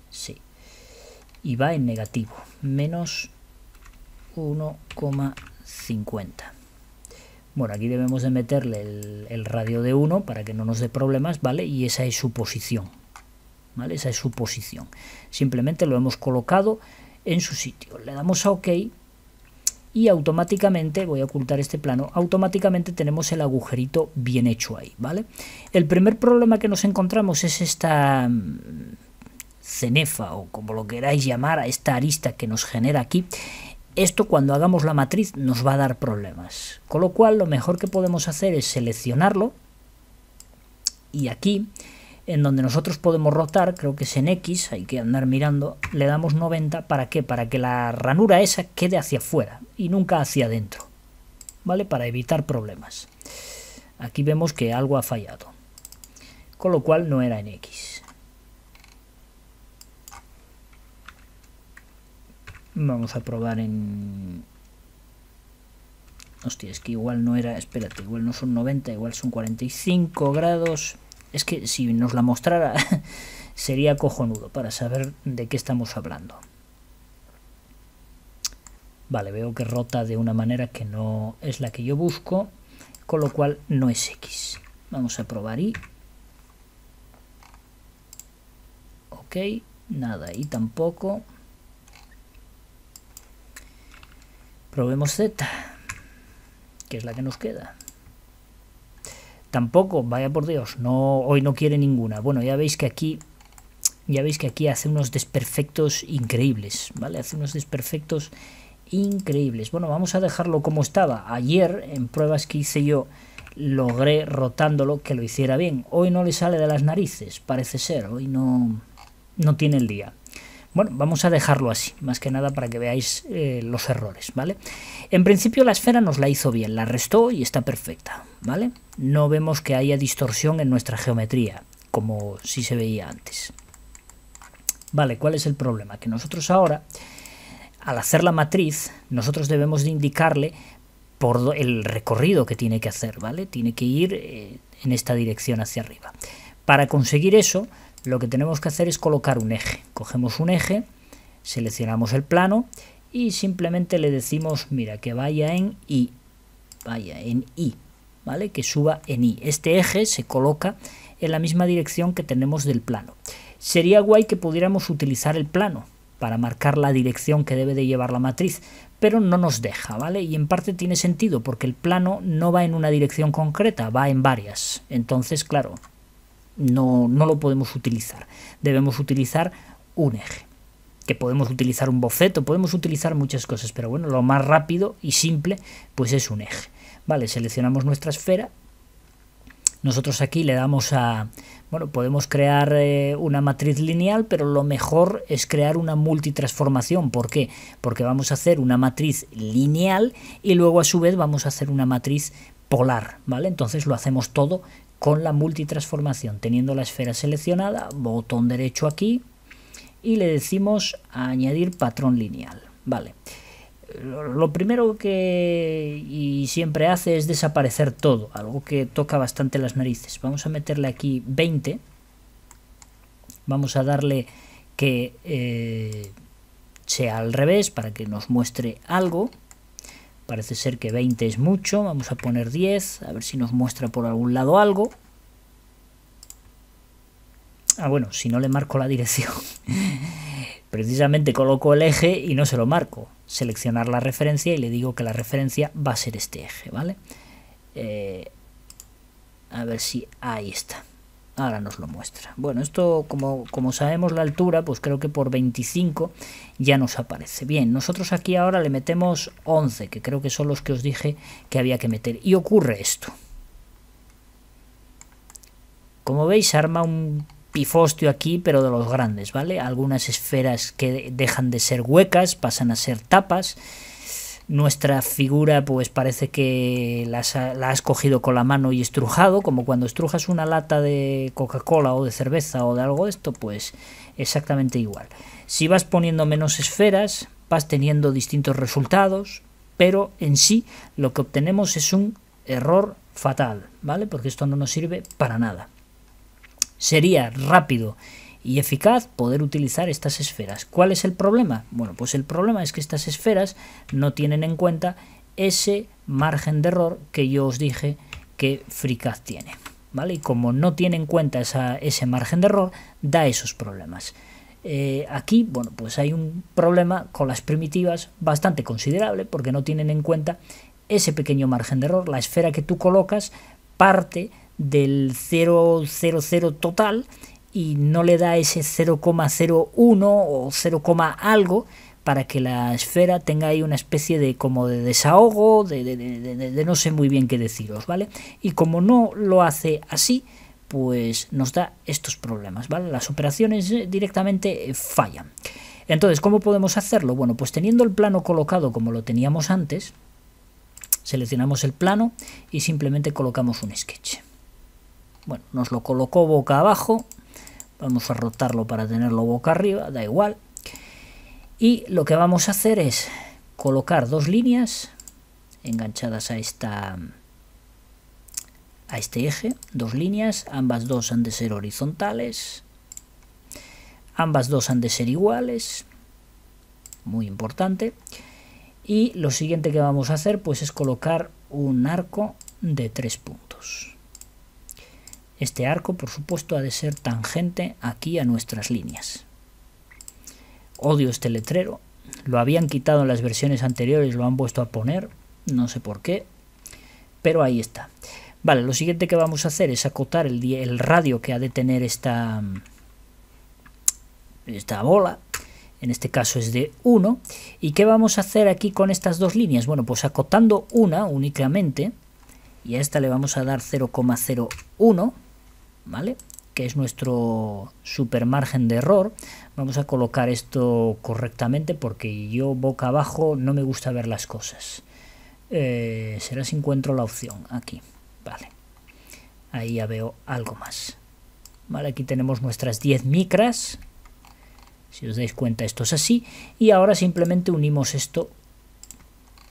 Sí. Y va en negativo. Menos 1,50. Bueno, aquí debemos de meterle el, el radio de 1 para que no nos dé problemas, ¿vale? Y esa es su posición. Esa es su posición. Simplemente lo hemos colocado en su sitio. Le damos a OK y automáticamente, voy a ocultar este plano, automáticamente tenemos el agujerito bien hecho ahí, ¿vale? El primer problema que nos encontramos es esta mm, cenefa o como lo queráis llamar a esta arista que nos genera aquí. Esto cuando hagamos la matriz nos va a dar problemas, con lo cual lo mejor que podemos hacer es seleccionarlo y aquí en donde nosotros podemos rotar, creo que es en X, hay que andar mirando, le damos 90, ¿para qué? Para que la ranura esa quede hacia afuera y nunca hacia adentro, ¿vale? Para evitar problemas. Aquí vemos que algo ha fallado, con lo cual no era en X. Vamos a probar en... Hostia, es que igual no era... Espérate, igual no son 90, igual son 45 grados... Es que si nos la mostrara sería cojonudo para saber de qué estamos hablando. Vale, veo que rota de una manera que no es la que yo busco, con lo cual no es X. Vamos a probar Y. Ok, nada, Y tampoco. Probemos Z, que es la que nos queda. Tampoco, vaya por Dios, no, hoy no quiere ninguna. Bueno, ya veis que aquí ya veis que aquí hace unos desperfectos increíbles, ¿vale? Hace unos desperfectos increíbles. Bueno, vamos a dejarlo como estaba. Ayer, en pruebas que hice yo, logré rotándolo que lo hiciera bien. Hoy no le sale de las narices, parece ser. Hoy no, no tiene el día. Bueno, vamos a dejarlo así, más que nada para que veáis eh, los errores, ¿vale? En principio la esfera nos la hizo bien, la restó y está perfecta, ¿vale? No vemos que haya distorsión en nuestra geometría, como si se veía antes. Vale, ¿cuál es el problema? Que nosotros ahora, al hacer la matriz, nosotros debemos de indicarle por el recorrido que tiene que hacer, ¿vale? Tiene que ir eh, en esta dirección hacia arriba. Para conseguir eso, lo que tenemos que hacer es colocar un eje. Cogemos un eje, seleccionamos el plano y simplemente le decimos, mira, que vaya en Y, vaya en Y, ¿vale? Que suba en Y. Este eje se coloca en la misma dirección que tenemos del plano. Sería guay que pudiéramos utilizar el plano para marcar la dirección que debe de llevar la matriz, pero no nos deja, ¿vale? Y en parte tiene sentido, porque el plano no va en una dirección concreta, va en varias. Entonces, claro, no, no lo podemos utilizar. Debemos utilizar un eje que podemos utilizar un boceto, podemos utilizar muchas cosas, pero bueno, lo más rápido y simple pues es un eje. Vale, seleccionamos nuestra esfera. Nosotros aquí le damos a... Bueno, podemos crear eh, una matriz lineal, pero lo mejor es crear una multitransformación. ¿Por qué? Porque vamos a hacer una matriz lineal y luego a su vez vamos a hacer una matriz polar, ¿vale? Entonces lo hacemos todo con la multitransformación, teniendo la esfera seleccionada, botón derecho aquí y le decimos añadir patrón lineal. Vale. Lo primero que siempre hace es desaparecer todo, algo que toca bastante las narices. Vamos a meterle aquí 20. Vamos a darle que eh, sea al revés para que nos muestre algo. Parece ser que 20 es mucho. Vamos a poner 10. A ver si nos muestra por algún lado algo. Ah, bueno, si no le marco la dirección. Precisamente coloco el eje y no se lo marco. Seleccionar la referencia y le digo que la referencia va a ser este eje, ¿vale? Eh, a ver si ahí está ahora nos lo muestra. Bueno, esto como, como sabemos la altura, pues creo que por 25 ya nos aparece. Bien, nosotros aquí ahora le metemos 11, que creo que son los que os dije que había que meter. Y ocurre esto. Como veis, arma un pifostio aquí, pero de los grandes, ¿vale? Algunas esferas que dejan de ser huecas, pasan a ser tapas nuestra figura pues parece que la has, cogido con la mano y estrujado, como cuando estrujas una lata de Coca-Cola o de cerveza o de algo de esto, pues exactamente igual. Si vas poniendo menos esferas, vas teniendo distintos resultados, pero en sí lo que obtenemos es un error fatal, ¿vale? Porque esto no nos sirve para nada. Sería rápido y eficaz poder utilizar estas esferas. ¿Cuál es el problema? Bueno, pues el problema es que estas esferas no tienen en cuenta ese margen de error que yo os dije que FreeCAD tiene. ¿vale? Y como no tiene en cuenta ese margen de error, da esos problemas. Eh, aquí, bueno, pues hay un problema con las primitivas bastante considerable porque no tienen en cuenta ese pequeño margen de error. La esfera que tú colocas parte del 000 total y no le da ese 0,01 o 0, algo para que la esfera tenga ahí una especie de como de desahogo, de, de, no sé muy bien qué deciros, ¿vale? Y como no lo hace así, pues nos da estos problemas, ¿vale? Las operaciones eh, directamente eh, fallan. Entonces, ¿cómo podemos hacerlo? Bueno, pues teniendo el plano colocado como lo teníamos antes, seleccionamos el plano y simplemente colocamos un sketch. Bueno, nos lo colocó boca abajo, vamos a rotarlo para tenerlo boca arriba, da igual. Y lo que vamos a hacer es colocar dos líneas enganchadas a esta a este eje, dos líneas, ambas dos han de ser horizontales, ambas dos han de ser iguales, muy importante. Y lo siguiente que vamos a hacer pues es colocar un arco de tres puntos. Este arco, por supuesto, ha de ser tangente aquí a nuestras líneas. Odio este letrero. Lo habían quitado en las versiones anteriores, lo han puesto a poner. No sé por qué, pero ahí está. Vale, lo siguiente que vamos a hacer es acotar el, radio que ha de tener esta, esta bola en este caso es de 1. ¿Y qué vamos a hacer aquí con estas dos líneas? Bueno, pues acotando una únicamente, y a esta le vamos a dar 0,01, ¿vale? que es nuestro super margen de error. Vamos a colocar esto correctamente porque yo boca abajo no me gusta ver las cosas. Eh, será si encuentro la opción aquí. Vale. Ahí ya veo algo más. Vale, aquí tenemos nuestras 10 micras. Si os dais cuenta, esto es así. Y ahora simplemente unimos esto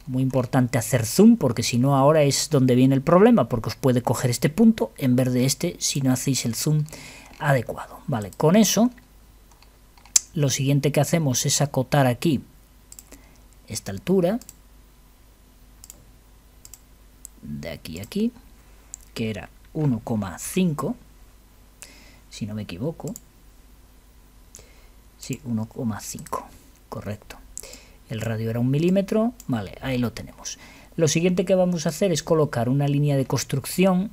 muy importante hacer zoom porque si no ahora es donde viene el problema porque os puede coger este punto en vez de este si no hacéis el zoom adecuado. Vale, con eso lo siguiente que hacemos es acotar aquí esta altura de aquí a aquí que era 1,5 si no me equivoco sí 1,5 correcto el radio era un milímetro, vale, ahí lo tenemos. Lo siguiente que vamos a hacer es colocar una línea de construcción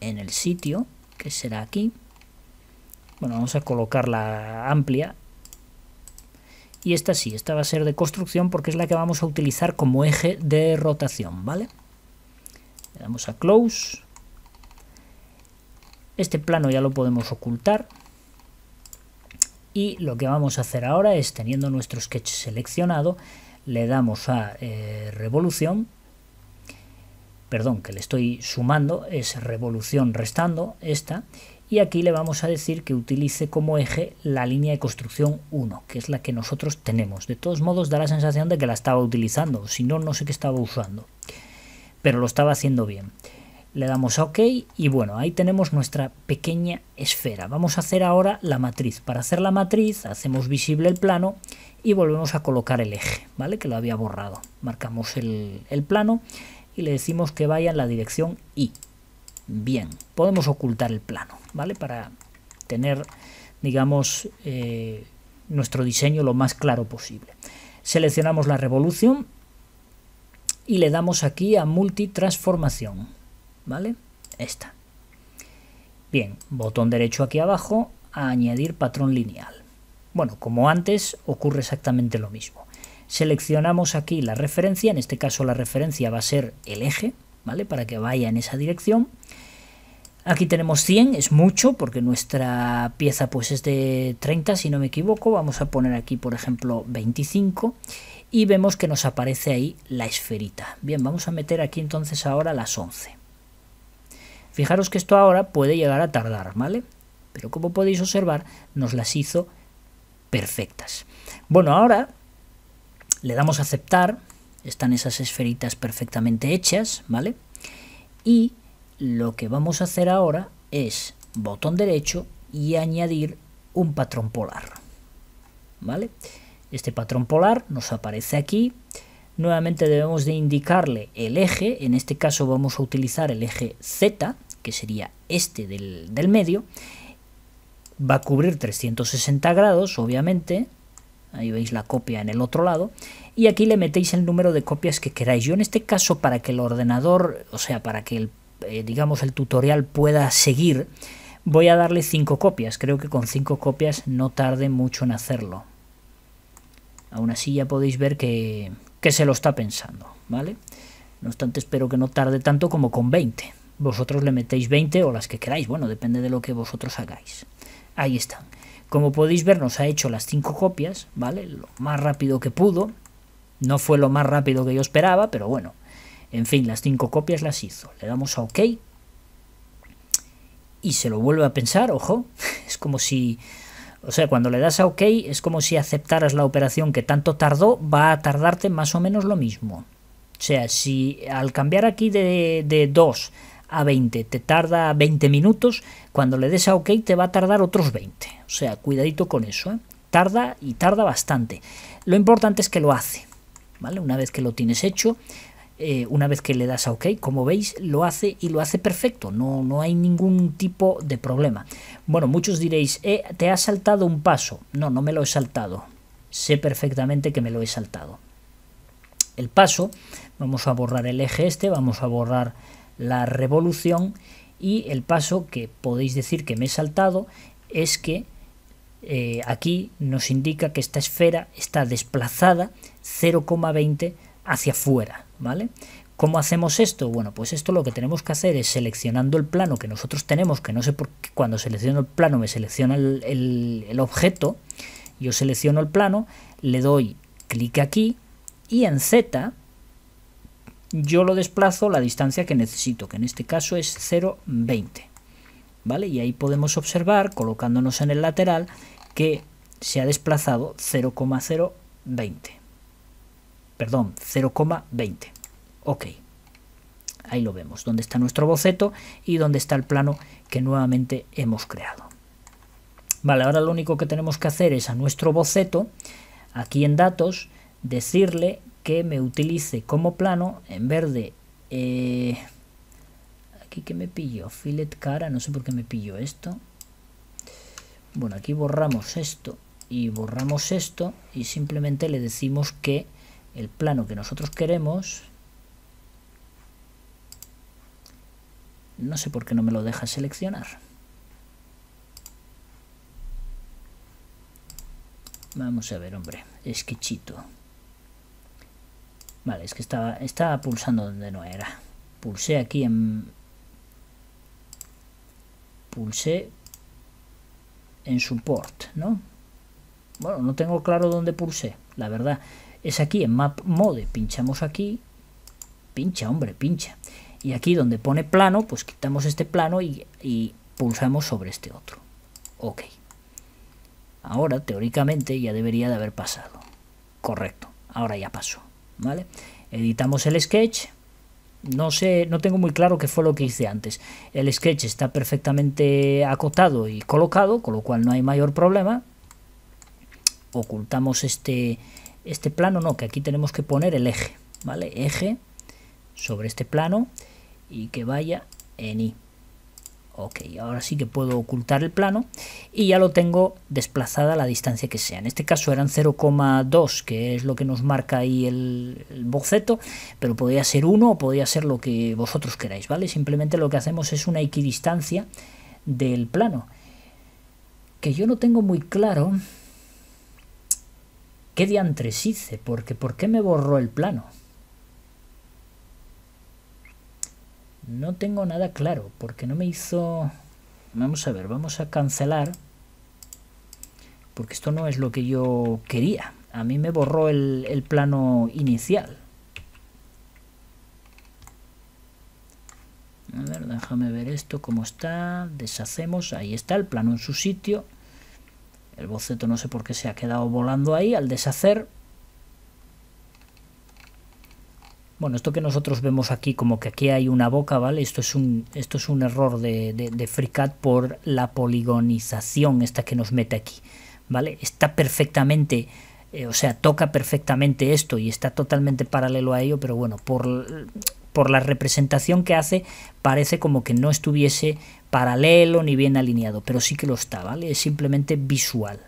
en el sitio, que será aquí. Bueno, vamos a colocarla amplia. Y esta sí, esta va a ser de construcción porque es la que vamos a utilizar como eje de rotación, ¿vale? Le damos a Close. Este plano ya lo podemos ocultar y lo que vamos a hacer ahora es teniendo nuestro sketch seleccionado le damos a eh, revolución perdón que le estoy sumando es revolución restando esta y aquí le vamos a decir que utilice como eje la línea de construcción 1 que es la que nosotros tenemos de todos modos da la sensación de que la estaba utilizando si no no sé qué estaba usando pero lo estaba haciendo bien le damos a OK y bueno, ahí tenemos nuestra pequeña esfera. Vamos a hacer ahora la matriz. Para hacer la matriz hacemos visible el plano y volvemos a colocar el eje, ¿vale? Que lo había borrado. Marcamos el, plano y le decimos que vaya en la dirección Y. Bien, podemos ocultar el plano, ¿vale? Para tener, digamos, eh, nuestro diseño lo más claro posible. Seleccionamos la revolución y le damos aquí a multitransformación. ¿vale? Esta. Bien, botón derecho aquí abajo, añadir patrón lineal. Bueno, como antes, ocurre exactamente lo mismo. Seleccionamos aquí la referencia, en este caso la referencia va a ser el eje, ¿vale? Para que vaya en esa dirección. Aquí tenemos 100, es mucho porque nuestra pieza pues es de 30 si no me equivoco. Vamos a poner aquí por ejemplo 25 y vemos que nos aparece ahí la esferita. Bien, vamos a meter aquí entonces ahora las 11. Fijaros que esto ahora puede llegar a tardar, ¿vale? Pero como podéis observar, nos las hizo perfectas. Bueno, ahora le damos a aceptar, están esas esferitas perfectamente hechas, ¿vale? Y lo que vamos a hacer ahora es botón derecho y añadir un patrón polar, ¿vale? Este patrón polar nos aparece aquí, nuevamente debemos de indicarle el eje, en este caso vamos a utilizar el eje Z, que sería este del, medio, va a cubrir 360 grados, obviamente, ahí veis la copia en el otro lado, y aquí le metéis el número de copias que queráis. Yo en este caso, para que el ordenador, o sea, para que eh, digamos, el tutorial pueda seguir, voy a darle 5 copias. Creo que con 5 copias no tarde mucho en hacerlo. Aún así ya podéis ver que, que se lo está pensando, ¿vale? No obstante, espero que no tarde tanto como con 20. Vosotros le metéis 20 o las que queráis, bueno, depende de lo que vosotros hagáis. Ahí están. Como podéis ver, nos ha hecho las 5 copias, ¿vale? Lo más rápido que pudo. No fue lo más rápido que yo esperaba, pero bueno. En fin, las 5 copias las hizo. Le damos a OK. Y se lo vuelve a pensar, ojo. Es como si o sea, cuando le das a OK es como si aceptaras la operación que tanto tardó, va a tardarte más o menos lo mismo. O sea, si al cambiar aquí de, 2 a 20 te tarda 20 minutos, cuando le des a OK te va a tardar otros 20. O sea, cuidadito con eso. ¿eh? Tarda y tarda bastante. Lo importante es que lo hace. ¿vale? Una vez que lo tienes hecho, eh, una vez que le das a OK, como veis, lo hace y lo hace perfecto, no, hay ningún tipo de problema. Bueno, muchos diréis, eh, te ha saltado un paso. No, no me lo he saltado. Sé perfectamente que me lo he saltado. El paso, vamos a borrar el eje este, vamos a borrar la revolución y el paso que podéis decir que me he saltado es que eh, aquí nos indica que esta esfera está desplazada 0,20 hacia afuera. ¿vale? ¿Cómo hacemos esto? Bueno, pues esto lo que tenemos que hacer es seleccionando el plano que nosotros tenemos, que no sé por qué cuando selecciono el plano me selecciona el, objeto, yo selecciono el plano, le doy clic aquí y en Z yo lo desplazo la distancia que necesito, que en este caso es 0,20. ¿Vale? Y ahí podemos observar, colocándonos en el lateral, que se ha desplazado 0,020 perdón, 0,20. Ok, ahí lo vemos, donde está nuestro boceto y donde está el plano que nuevamente hemos creado. Vale, ahora lo único que tenemos que hacer es a nuestro boceto, aquí en datos, decirle que me utilice como plano, en verde, eh, aquí que me pillo, fillet cara, no sé por qué me pillo esto. Bueno, aquí borramos esto y borramos esto y simplemente le decimos que el plano que nosotros queremos. No sé por qué no me lo deja seleccionar. Vamos a ver, hombre, esquichito. Vale, es que estaba, estaba pulsando donde no era. Pulsé aquí en... Pulsé en support, ¿no? Bueno, no tengo claro dónde pulsé, la verdad es aquí en Map Mode. Pinchamos aquí. Pincha, hombre, pincha. Y aquí donde pone plano, pues quitamos este plano y, pulsamos sobre este otro. Ok. Ahora, teóricamente, ya debería de haber pasado. Correcto. Ahora ya pasó. ¿Vale? Editamos el sketch. No sé, no tengo muy claro qué fue lo que hice antes. El sketch está perfectamente acotado y colocado, con lo cual no hay mayor problema. Ocultamos este, este plano no, que aquí tenemos que poner el eje, ¿vale? Eje sobre este plano y que vaya en i Ok, ahora sí que puedo ocultar el plano y ya lo tengo desplazada a la distancia que sea. En este caso eran 0,2, que es lo que nos marca ahí el, boceto, pero podría ser 1 o podría ser lo que vosotros queráis, ¿vale? Simplemente lo que hacemos es una equidistancia del plano, que yo no tengo muy claro ¿Qué diantres hice? Porque ¿por qué me borró el plano? No tengo nada claro, porque no me hizo... Vamos a ver, vamos a cancelar, porque esto no es lo que yo quería. A mí me borró el, el plano inicial. A ver, déjame ver esto, cómo está. Deshacemos, ahí está el plano en su sitio. El boceto no sé por qué se ha quedado volando ahí al deshacer. Bueno, esto que nosotros vemos aquí, como que aquí hay una boca, ¿vale? Esto es un, esto es un error de, de, de FreeCAD por la poligonización esta que nos mete aquí, ¿vale? Está perfectamente eh, o sea, toca perfectamente esto y está totalmente paralelo a ello, pero bueno, por, por, la representación que hace, parece como que no estuviese paralelo ni bien alineado, pero sí que lo está, ¿vale? Es simplemente visual.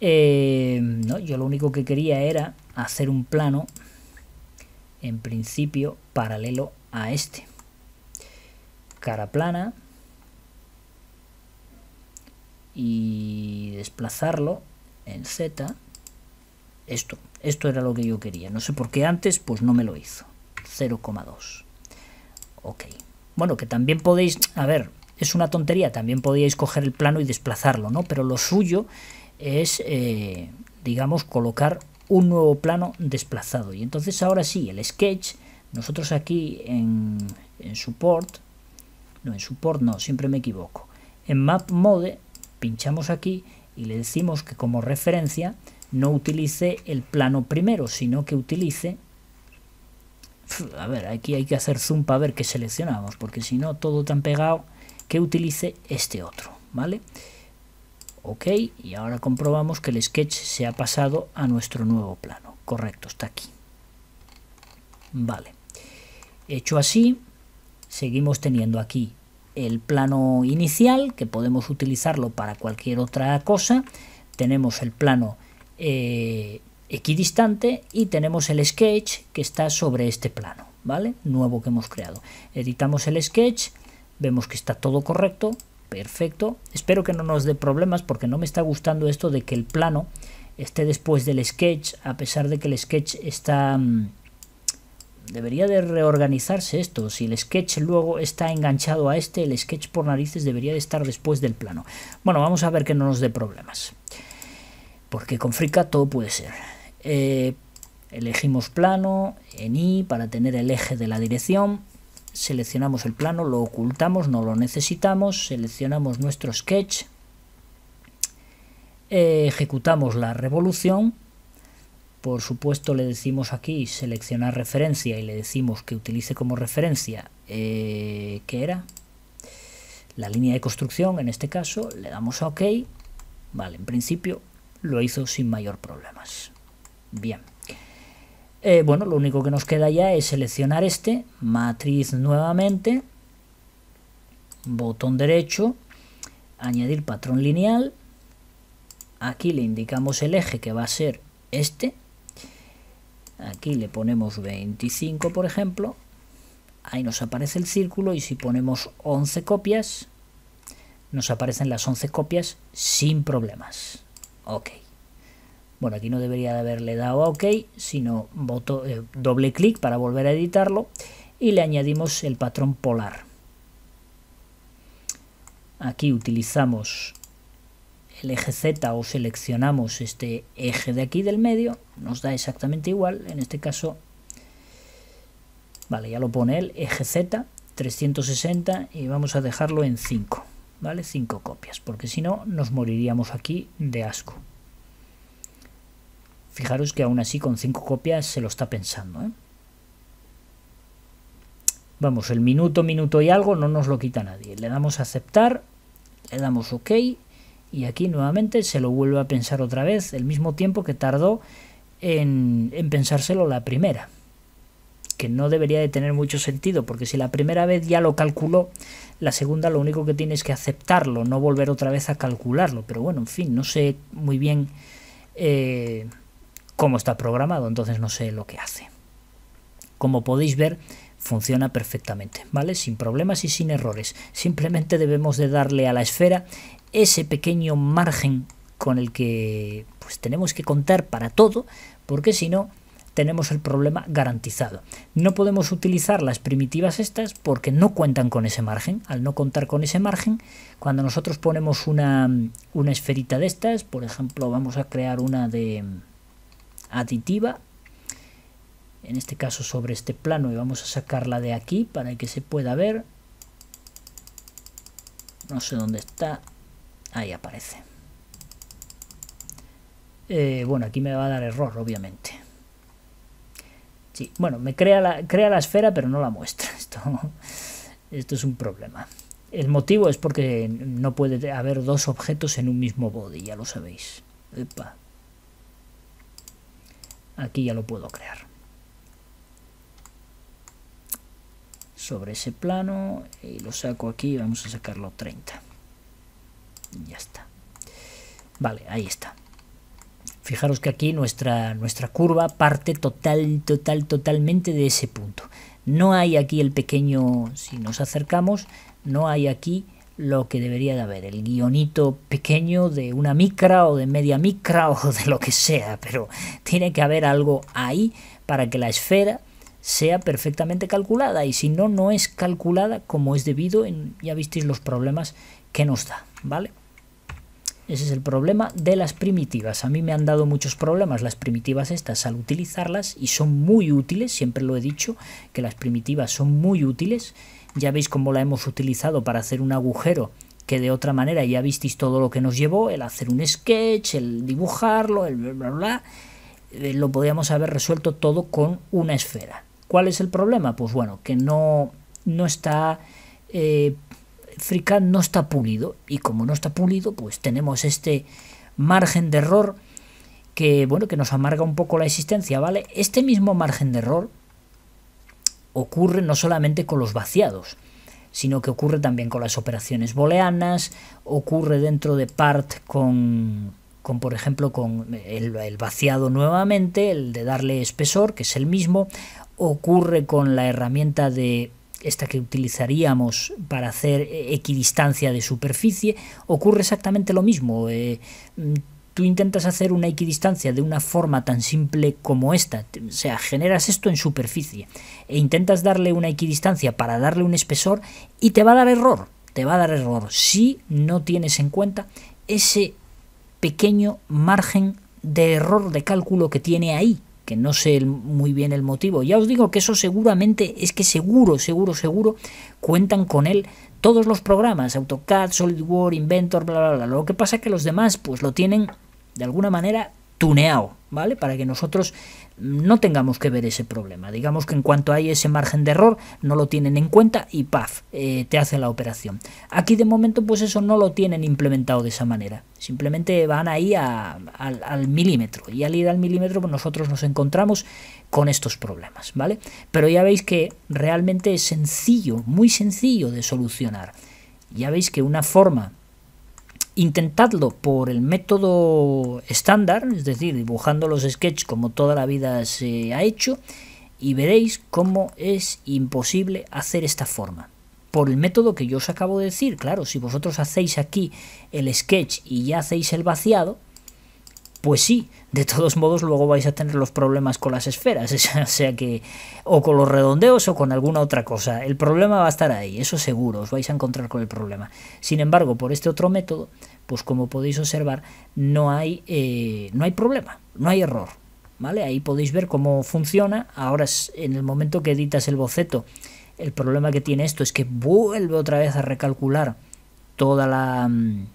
Eh, yo lo único que quería era hacer un plano, en principio, paralelo a este. Cara plana. Y desplazarlo en Z. Esto, esto era lo que yo quería. No sé por qué antes, pues no me lo hizo. 0,2. Ok. Bueno, que también podéis, a ver, es una tontería, también podíais coger el plano y desplazarlo, ¿no? Pero lo suyo es, eh, digamos, colocar un nuevo plano desplazado. Y entonces ahora sí, el sketch, nosotros aquí en, en support, no, en support no, siempre me equivoco. En map mode pinchamos aquí y le decimos que como referencia no utilice el plano primero, sino que utilice a ver, aquí hay que hacer zoom para ver qué seleccionamos, porque si no, todo tan pegado que utilice este otro, ¿vale? Ok, y ahora comprobamos que el sketch se ha pasado a nuestro nuevo plano. Correcto, está aquí. Vale. Hecho así, seguimos teniendo aquí el plano inicial, que podemos utilizarlo para cualquier otra cosa. Tenemos el plano eh, equidistante y tenemos el sketch que está sobre este plano, ¿vale? Nuevo que hemos creado. Editamos el sketch, vemos que está todo correcto, perfecto. Espero que no nos dé problemas porque no me está gustando esto de que el plano esté después del sketch, a pesar de que el sketch está... Mm, debería de reorganizarse esto. Si el sketch luego está enganchado a este, el sketch por narices debería de estar después del plano. Bueno, vamos a ver que no nos dé problemas porque con Frika todo puede ser. Eh, elegimos plano en I para tener el eje de la dirección, seleccionamos el plano, lo ocultamos, no lo necesitamos, seleccionamos nuestro sketch, eh, ejecutamos la revolución, por supuesto le decimos aquí seleccionar referencia y le decimos que utilice como referencia, eh, que era? La línea de construcción en este caso, le damos a OK, vale, en principio lo hizo sin mayor problemas. Bien. Eh, bueno, lo único que nos queda ya es seleccionar este, matriz nuevamente, botón derecho, añadir patrón lineal, aquí le indicamos el eje que va a ser este, aquí le ponemos 25 por ejemplo, ahí nos aparece el círculo y si ponemos 11 copias, nos aparecen las 11 copias sin problemas. OK. Bueno, aquí no debería de haberle dado a OK, sino boto, eh, doble clic para volver a editarlo y le añadimos el patrón polar. Aquí utilizamos el eje Z o seleccionamos este eje de aquí del medio, nos da exactamente igual, en este caso, vale, ya lo pone el eje Z, 360 y vamos a dejarlo en 5. ¿vale? 5 copias, porque si no nos moriríamos aquí de asco. Fijaros que aún así con 5 copias se lo está pensando, ¿eh? Vamos, el minuto, minuto y algo no nos lo quita nadie. Le damos a aceptar, le damos ok y aquí nuevamente se lo vuelve a pensar otra vez, el mismo tiempo que tardó en pensárselo la primera que no debería de tener mucho sentido, porque si la primera vez ya lo calculó, la segunda lo único que tiene es que aceptarlo, no volver otra vez a calcularlo. Pero bueno, en fin, no sé muy bien eh, cómo está programado, entonces no sé lo que hace. Como podéis ver, funciona perfectamente, ¿vale? Sin problemas y sin errores. Simplemente debemos de darle a la esfera ese pequeño margen con el que pues tenemos que contar para todo, porque si no tenemos el problema garantizado. No podemos utilizar las primitivas estas porque no cuentan con ese margen. Al no contar con ese margen, cuando nosotros ponemos una, una esferita de estas, por ejemplo, vamos a crear una de mm, aditiva, en este caso sobre este plano, y vamos a sacarla de aquí para que se pueda ver. No sé dónde está. Ahí aparece. Eh, bueno, aquí me va a dar error, obviamente. Sí, bueno, me crea la, crea la esfera, pero no la muestra. Esto, esto es un problema. El motivo es porque no puede haber dos objetos en un mismo body, ya lo sabéis. Aquí ya lo puedo crear. Sobre ese plano y lo saco aquí, vamos a sacarlo 30. Ya está. Vale, ahí está. Fijaros que aquí nuestra, nuestra curva parte total, total, totalmente de ese punto. No hay aquí el pequeño, si nos acercamos, no hay aquí lo que debería de haber, el guionito pequeño de una micra o de media micra o de lo que sea, pero tiene que haber algo ahí para que la esfera sea perfectamente calculada y si no, no es calculada como es debido, ya visteis los problemas que nos da, ¿vale? Ese es el problema de las primitivas. A mí me han dado muchos problemas las primitivas estas al utilizarlas y son muy útiles, siempre lo he dicho, que las primitivas son muy útiles. Ya veis cómo la hemos utilizado para hacer un agujero que de otra manera ya visteis todo lo que nos llevó, el hacer un sketch, el dibujarlo, el bla bla bla, eh, lo podíamos haber resuelto todo con una esfera. ¿Cuál es el problema? Pues bueno, que no, no está eh, FreeCAD no está pulido y como no está pulido, pues tenemos este margen de error que bueno, que nos amarga un poco la existencia, ¿vale? Este mismo margen de error ocurre no solamente con los vaciados, sino que ocurre también con las operaciones booleanas, ocurre dentro de part con, con por ejemplo, con el vaciado nuevamente, el de darle espesor, que es el mismo, ocurre con la herramienta de esta que utilizaríamos para hacer eh, equidistancia de superficie, ocurre exactamente lo mismo. Eh, tú intentas hacer una equidistancia de una forma tan simple como esta, o sea, generas esto en superficie e intentas darle una equidistancia para darle un espesor y te va a dar error, te va a dar error si no tienes en cuenta ese pequeño margen de error de cálculo que tiene ahí que no sé muy bien el motivo. Ya os digo que eso seguramente, es que seguro, seguro, seguro, cuentan con él todos los programas, AutoCAD, SolidWorks, Inventor, bla, bla, bla. Lo que pasa es que los demás pues lo tienen de alguna manera tuneado. ¿vale? Para que nosotros no tengamos que ver ese problema. Digamos que en cuanto hay ese margen de error, no lo tienen en cuenta y ¡paf! Eh, te hace la operación. Aquí de momento, pues eso no lo tienen implementado de esa manera. Simplemente van ahí al milímetro. Y al ir al milímetro, pues nosotros nos encontramos con estos problemas, ¿vale? Pero ya veis que realmente es sencillo, muy sencillo de solucionar. Ya veis que una forma Intentadlo por el método estándar, es decir, dibujando los sketches como toda la vida se ha hecho, y veréis cómo es imposible hacer esta forma. Por el método que yo os acabo de decir, claro, si vosotros hacéis aquí el sketch y ya hacéis el vaciado, pues sí, de todos modos luego vais a tener los problemas con las esferas, o sea que o con los redondeos o con alguna otra cosa. El problema va a estar ahí, eso seguro, os vais a encontrar con el problema. Sin embargo, por este otro método, pues como podéis observar, no hay, eh, no hay problema, no hay error. ¿Vale? Ahí podéis ver cómo funciona. Ahora, en el momento que editas el boceto, el problema que tiene esto es que vuelve otra vez a recalcular toda la mm,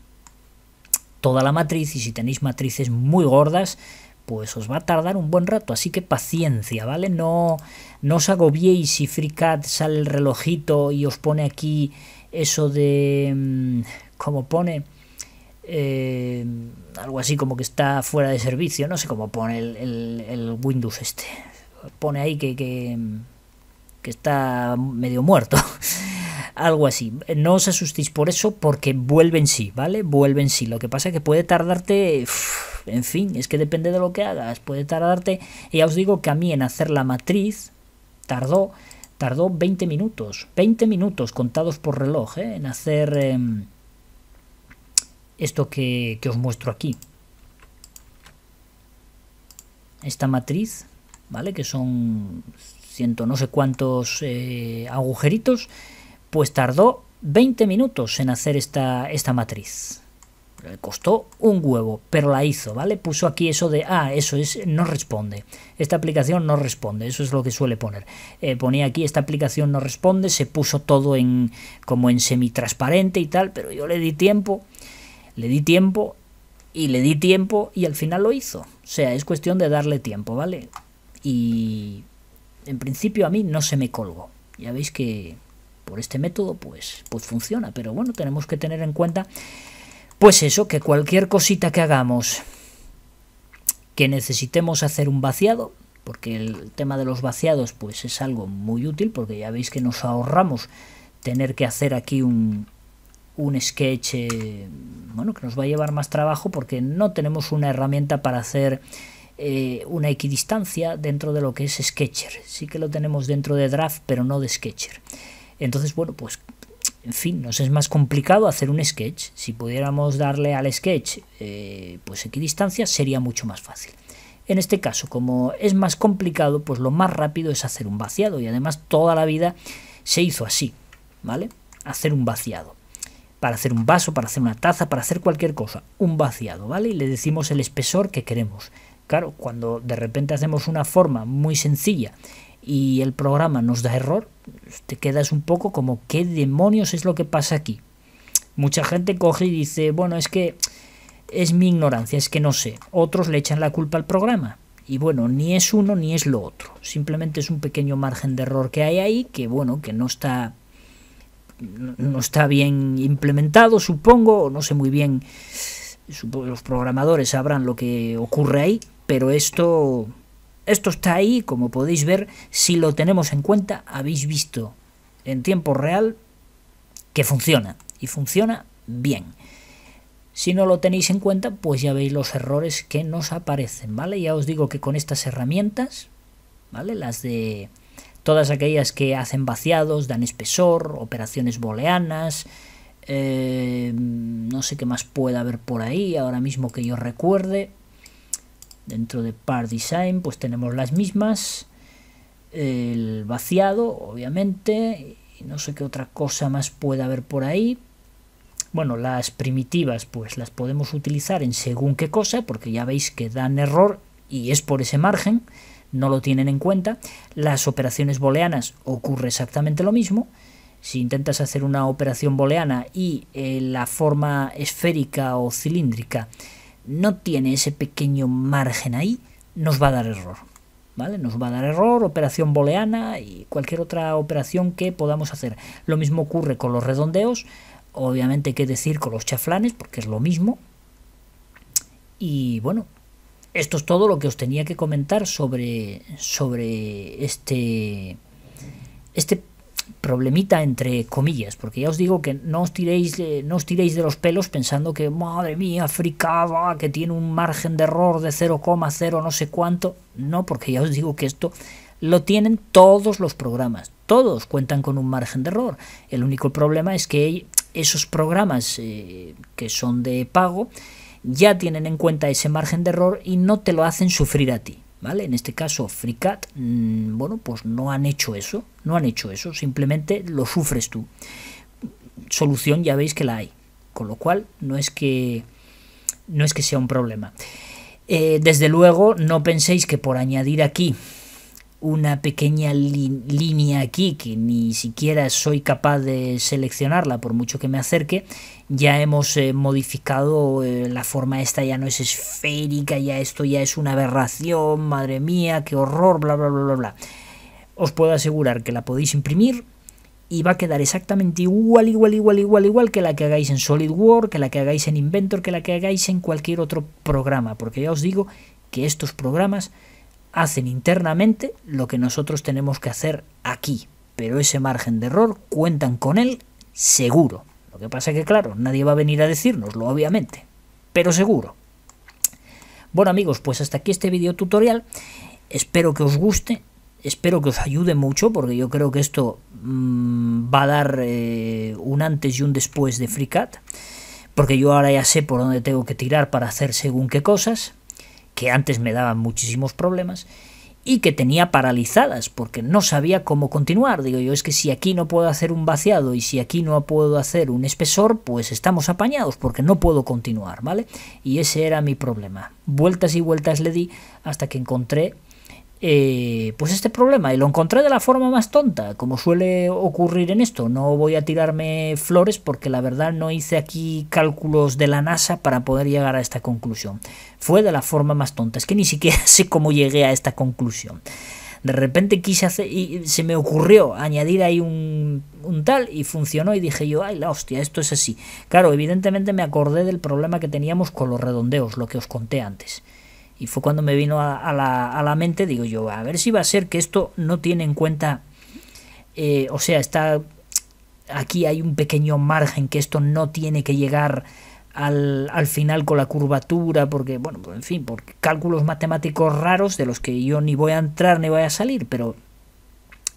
toda la matriz y si tenéis matrices muy gordas, pues os va a tardar un buen rato, así que paciencia, ¿vale? No, no os agobiéis si FreeCAD sale el relojito y os pone aquí eso de... Mm, como pone... Eh, algo así como que está fuera de servicio, no sé cómo pone el, el, el Windows este. Pone ahí que, que, que está medio muerto. algo así. No os asustéis por eso porque vuelven sí, ¿vale? vuelven sí. Lo que pasa es que puede tardarte, en fin, es que depende de lo que hagas. Puede tardarte, ya os digo que a mí en hacer la matriz tardó, tardó 20 minutos, 20 minutos contados por reloj, ¿eh? en hacer em, esto que, os muestro aquí. Esta matriz, ¿vale? Que son ciento no sé cuántos eh, agujeritos pues tardó 20 minutos en hacer esta, esta matriz. Le costó un huevo, pero la hizo, ¿vale? Puso aquí eso de, ah, eso es, no responde. Esta aplicación no responde, eso es lo que suele poner. Eh, ponía aquí, esta aplicación no responde, se puso todo en como en semitransparente y tal, pero yo le di tiempo, le di tiempo y le di tiempo y al final lo hizo. O sea, es cuestión de darle tiempo, ¿vale? Y en principio a mí no se me colgó. Ya veis que por este método, pues, pues funciona. Pero bueno, tenemos que tener en cuenta, pues eso, que cualquier cosita que hagamos que necesitemos hacer un vaciado, porque el tema de los vaciados pues es algo muy útil, porque ya veis que nos ahorramos tener que hacer aquí un, sketch, eh, bueno, que nos va a llevar más trabajo, porque no tenemos una herramienta para hacer eh, una equidistancia dentro de lo que es Sketcher. Sí que lo tenemos dentro de Draft, pero no de Sketcher. Entonces, bueno, pues, en fin, nos es más complicado hacer un sketch. Si pudiéramos darle al sketch, eh, pues, equidistancia, sería mucho más fácil. En este caso, como es más complicado, pues lo más rápido es hacer un vaciado. Y además toda la vida se hizo así, ¿vale? Hacer un vaciado. Para hacer un vaso, para hacer una taza, para hacer cualquier cosa. Un vaciado, ¿vale? Y le decimos el espesor que queremos. Claro, cuando de repente hacemos una forma muy sencilla y el programa nos da error, te quedas un poco como, ¿qué demonios es lo que pasa aquí? Mucha gente coge y dice, bueno, es que es mi ignorancia, es que no sé. Otros le echan la culpa al programa. Y bueno, ni es uno ni es lo otro. Simplemente es un pequeño margen de error que hay ahí, que bueno, que no está no está bien implementado, supongo, no sé muy bien, los programadores sabrán lo que ocurre ahí, pero esto esto está ahí, como podéis ver, si lo tenemos en cuenta, habéis visto en tiempo real que funciona y funciona bien. Si no lo tenéis en cuenta, pues ya veis los errores que nos aparecen, ¿vale? Ya os digo que con estas herramientas, ¿vale? Las de todas aquellas que hacen vaciados, dan espesor, operaciones booleanas, eh, no sé qué más pueda haber por ahí, ahora mismo que yo recuerde, Dentro de Part Design pues tenemos las mismas, el vaciado obviamente, y no sé qué otra cosa más puede haber por ahí. Bueno, las primitivas pues las podemos utilizar en según qué cosa, porque ya veis que dan error y es por ese margen, no lo tienen en cuenta. Las operaciones booleanas ocurre exactamente lo mismo. Si intentas hacer una operación booleana y eh, la forma esférica o cilíndrica no tiene ese pequeño margen ahí, nos va a dar error. ¿Vale? Nos va a dar error, operación booleana y cualquier otra operación que podamos hacer. Lo mismo ocurre con los redondeos, obviamente hay que decir con los chaflanes, porque es lo mismo. Y bueno, esto es todo lo que os tenía que comentar sobre, sobre este, este problemita entre comillas, porque ya os digo que no os tiréis, eh, no os tiréis de los pelos pensando que madre mía, fricaba, que tiene un margen de error de 0,0 no sé cuánto. No, porque ya os digo que esto lo tienen todos los programas. Todos cuentan con un margen de error. El único problema es que esos programas eh, que son de pago ya tienen en cuenta ese margen de error y no te lo hacen sufrir a ti. ¿vale? En este caso, FreeCAD, mm, bueno, pues no han hecho eso, no han hecho eso, simplemente lo sufres tú. Solución ya veis que la hay, con lo cual no es que, no es que sea un problema. Eh, desde luego, no penséis que por añadir aquí una pequeña línea aquí que ni siquiera soy capaz de seleccionarla por mucho que me acerque ya hemos eh, modificado eh, la forma esta ya no es esférica ya esto ya es una aberración madre mía qué horror bla bla bla bla bla os puedo asegurar que la podéis imprimir y va a quedar exactamente igual, igual, igual, igual, igual que la que hagáis en SolidWorks, que la que hagáis en Inventor, que la que hagáis en cualquier otro programa, porque ya os digo que estos programas hacen internamente lo que nosotros tenemos que hacer aquí. Pero ese margen de error cuentan con él seguro. Lo que pasa que, claro, nadie va a venir a decírnoslo, obviamente. Pero seguro. Bueno amigos, pues hasta aquí este video tutorial. Espero que os guste, espero que os ayude mucho porque yo creo que esto mm, va a dar eh, un antes y un después de FreeCAD. Porque yo ahora ya sé por dónde tengo que tirar para hacer según qué cosas que antes me daban muchísimos problemas y que tenía paralizadas porque no sabía cómo continuar. Digo yo, es que si aquí no puedo hacer un vaciado y si aquí no puedo hacer un espesor, pues estamos apañados porque no puedo continuar, ¿vale? Y ese era mi problema. Vueltas y vueltas le di hasta que encontré eh, pues este problema y lo encontré de la forma más tonta, como suele ocurrir en esto. No voy a tirarme flores porque la verdad no hice aquí cálculos de la NASA para poder llegar a esta conclusión. Fue de la forma más tonta, es que ni siquiera sé cómo llegué a esta conclusión. De repente quise hacer y se me ocurrió añadir ahí un, un tal y funcionó y dije yo, ay la hostia, esto es así. Claro, evidentemente me acordé del problema que teníamos con los redondeos, lo que os conté antes. Y fue cuando me vino a, la, a la mente, digo yo, a ver si va a ser que esto no tiene en cuenta, eh, o sea, está aquí hay un pequeño margen que esto no tiene que llegar al, final con la curvatura, porque, bueno, pues, en fin, por cálculos matemáticos raros de los que yo ni voy a entrar ni voy a salir, pero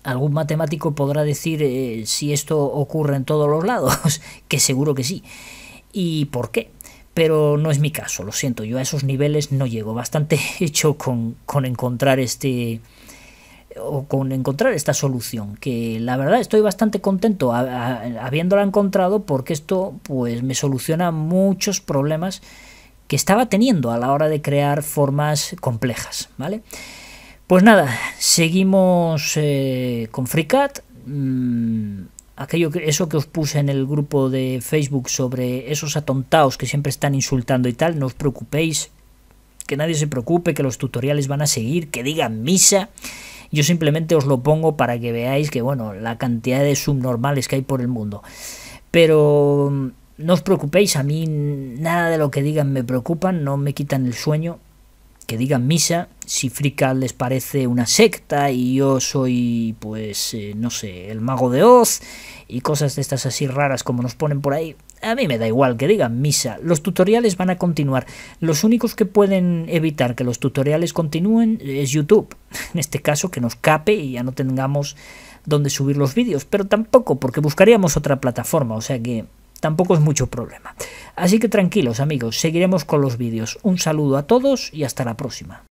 algún matemático podrá decir eh, si esto ocurre en todos los lados, que seguro que sí. ¿Y por qué? pero no es mi caso, lo siento, yo a esos niveles no llego. Bastante hecho con, encontrar este o con encontrar esta solución, que la verdad estoy bastante contento habiéndola encontrado porque esto pues me soluciona muchos problemas que estaba teniendo a la hora de crear formas complejas, ¿vale? Pues nada, seguimos eh, con FreeCAD. Mm, aquello que, eso que os puse en el grupo de Facebook sobre esos atontados que siempre están insultando y tal, no os preocupéis, que nadie se preocupe, que los tutoriales van a seguir, que digan misa. Yo simplemente os lo pongo para que veáis que, bueno, la cantidad de subnormales que hay por el mundo. Pero mm, no os preocupéis, a mí nada de lo que digan me preocupan, no me quitan el sueño que digan misa, si Frika les parece una secta y yo soy, pues, eh, no sé, el mago de Oz y cosas de estas así raras como nos ponen por ahí, a mí me da igual que digan misa. Los tutoriales van a continuar. Los únicos que pueden evitar que los tutoriales continúen es YouTube. En este caso, que nos cape y ya no tengamos donde subir los vídeos, pero tampoco porque buscaríamos otra plataforma, o sea que tampoco es mucho problema. Así que tranquilos amigos, seguiremos con los vídeos. Un saludo a todos y hasta la próxima.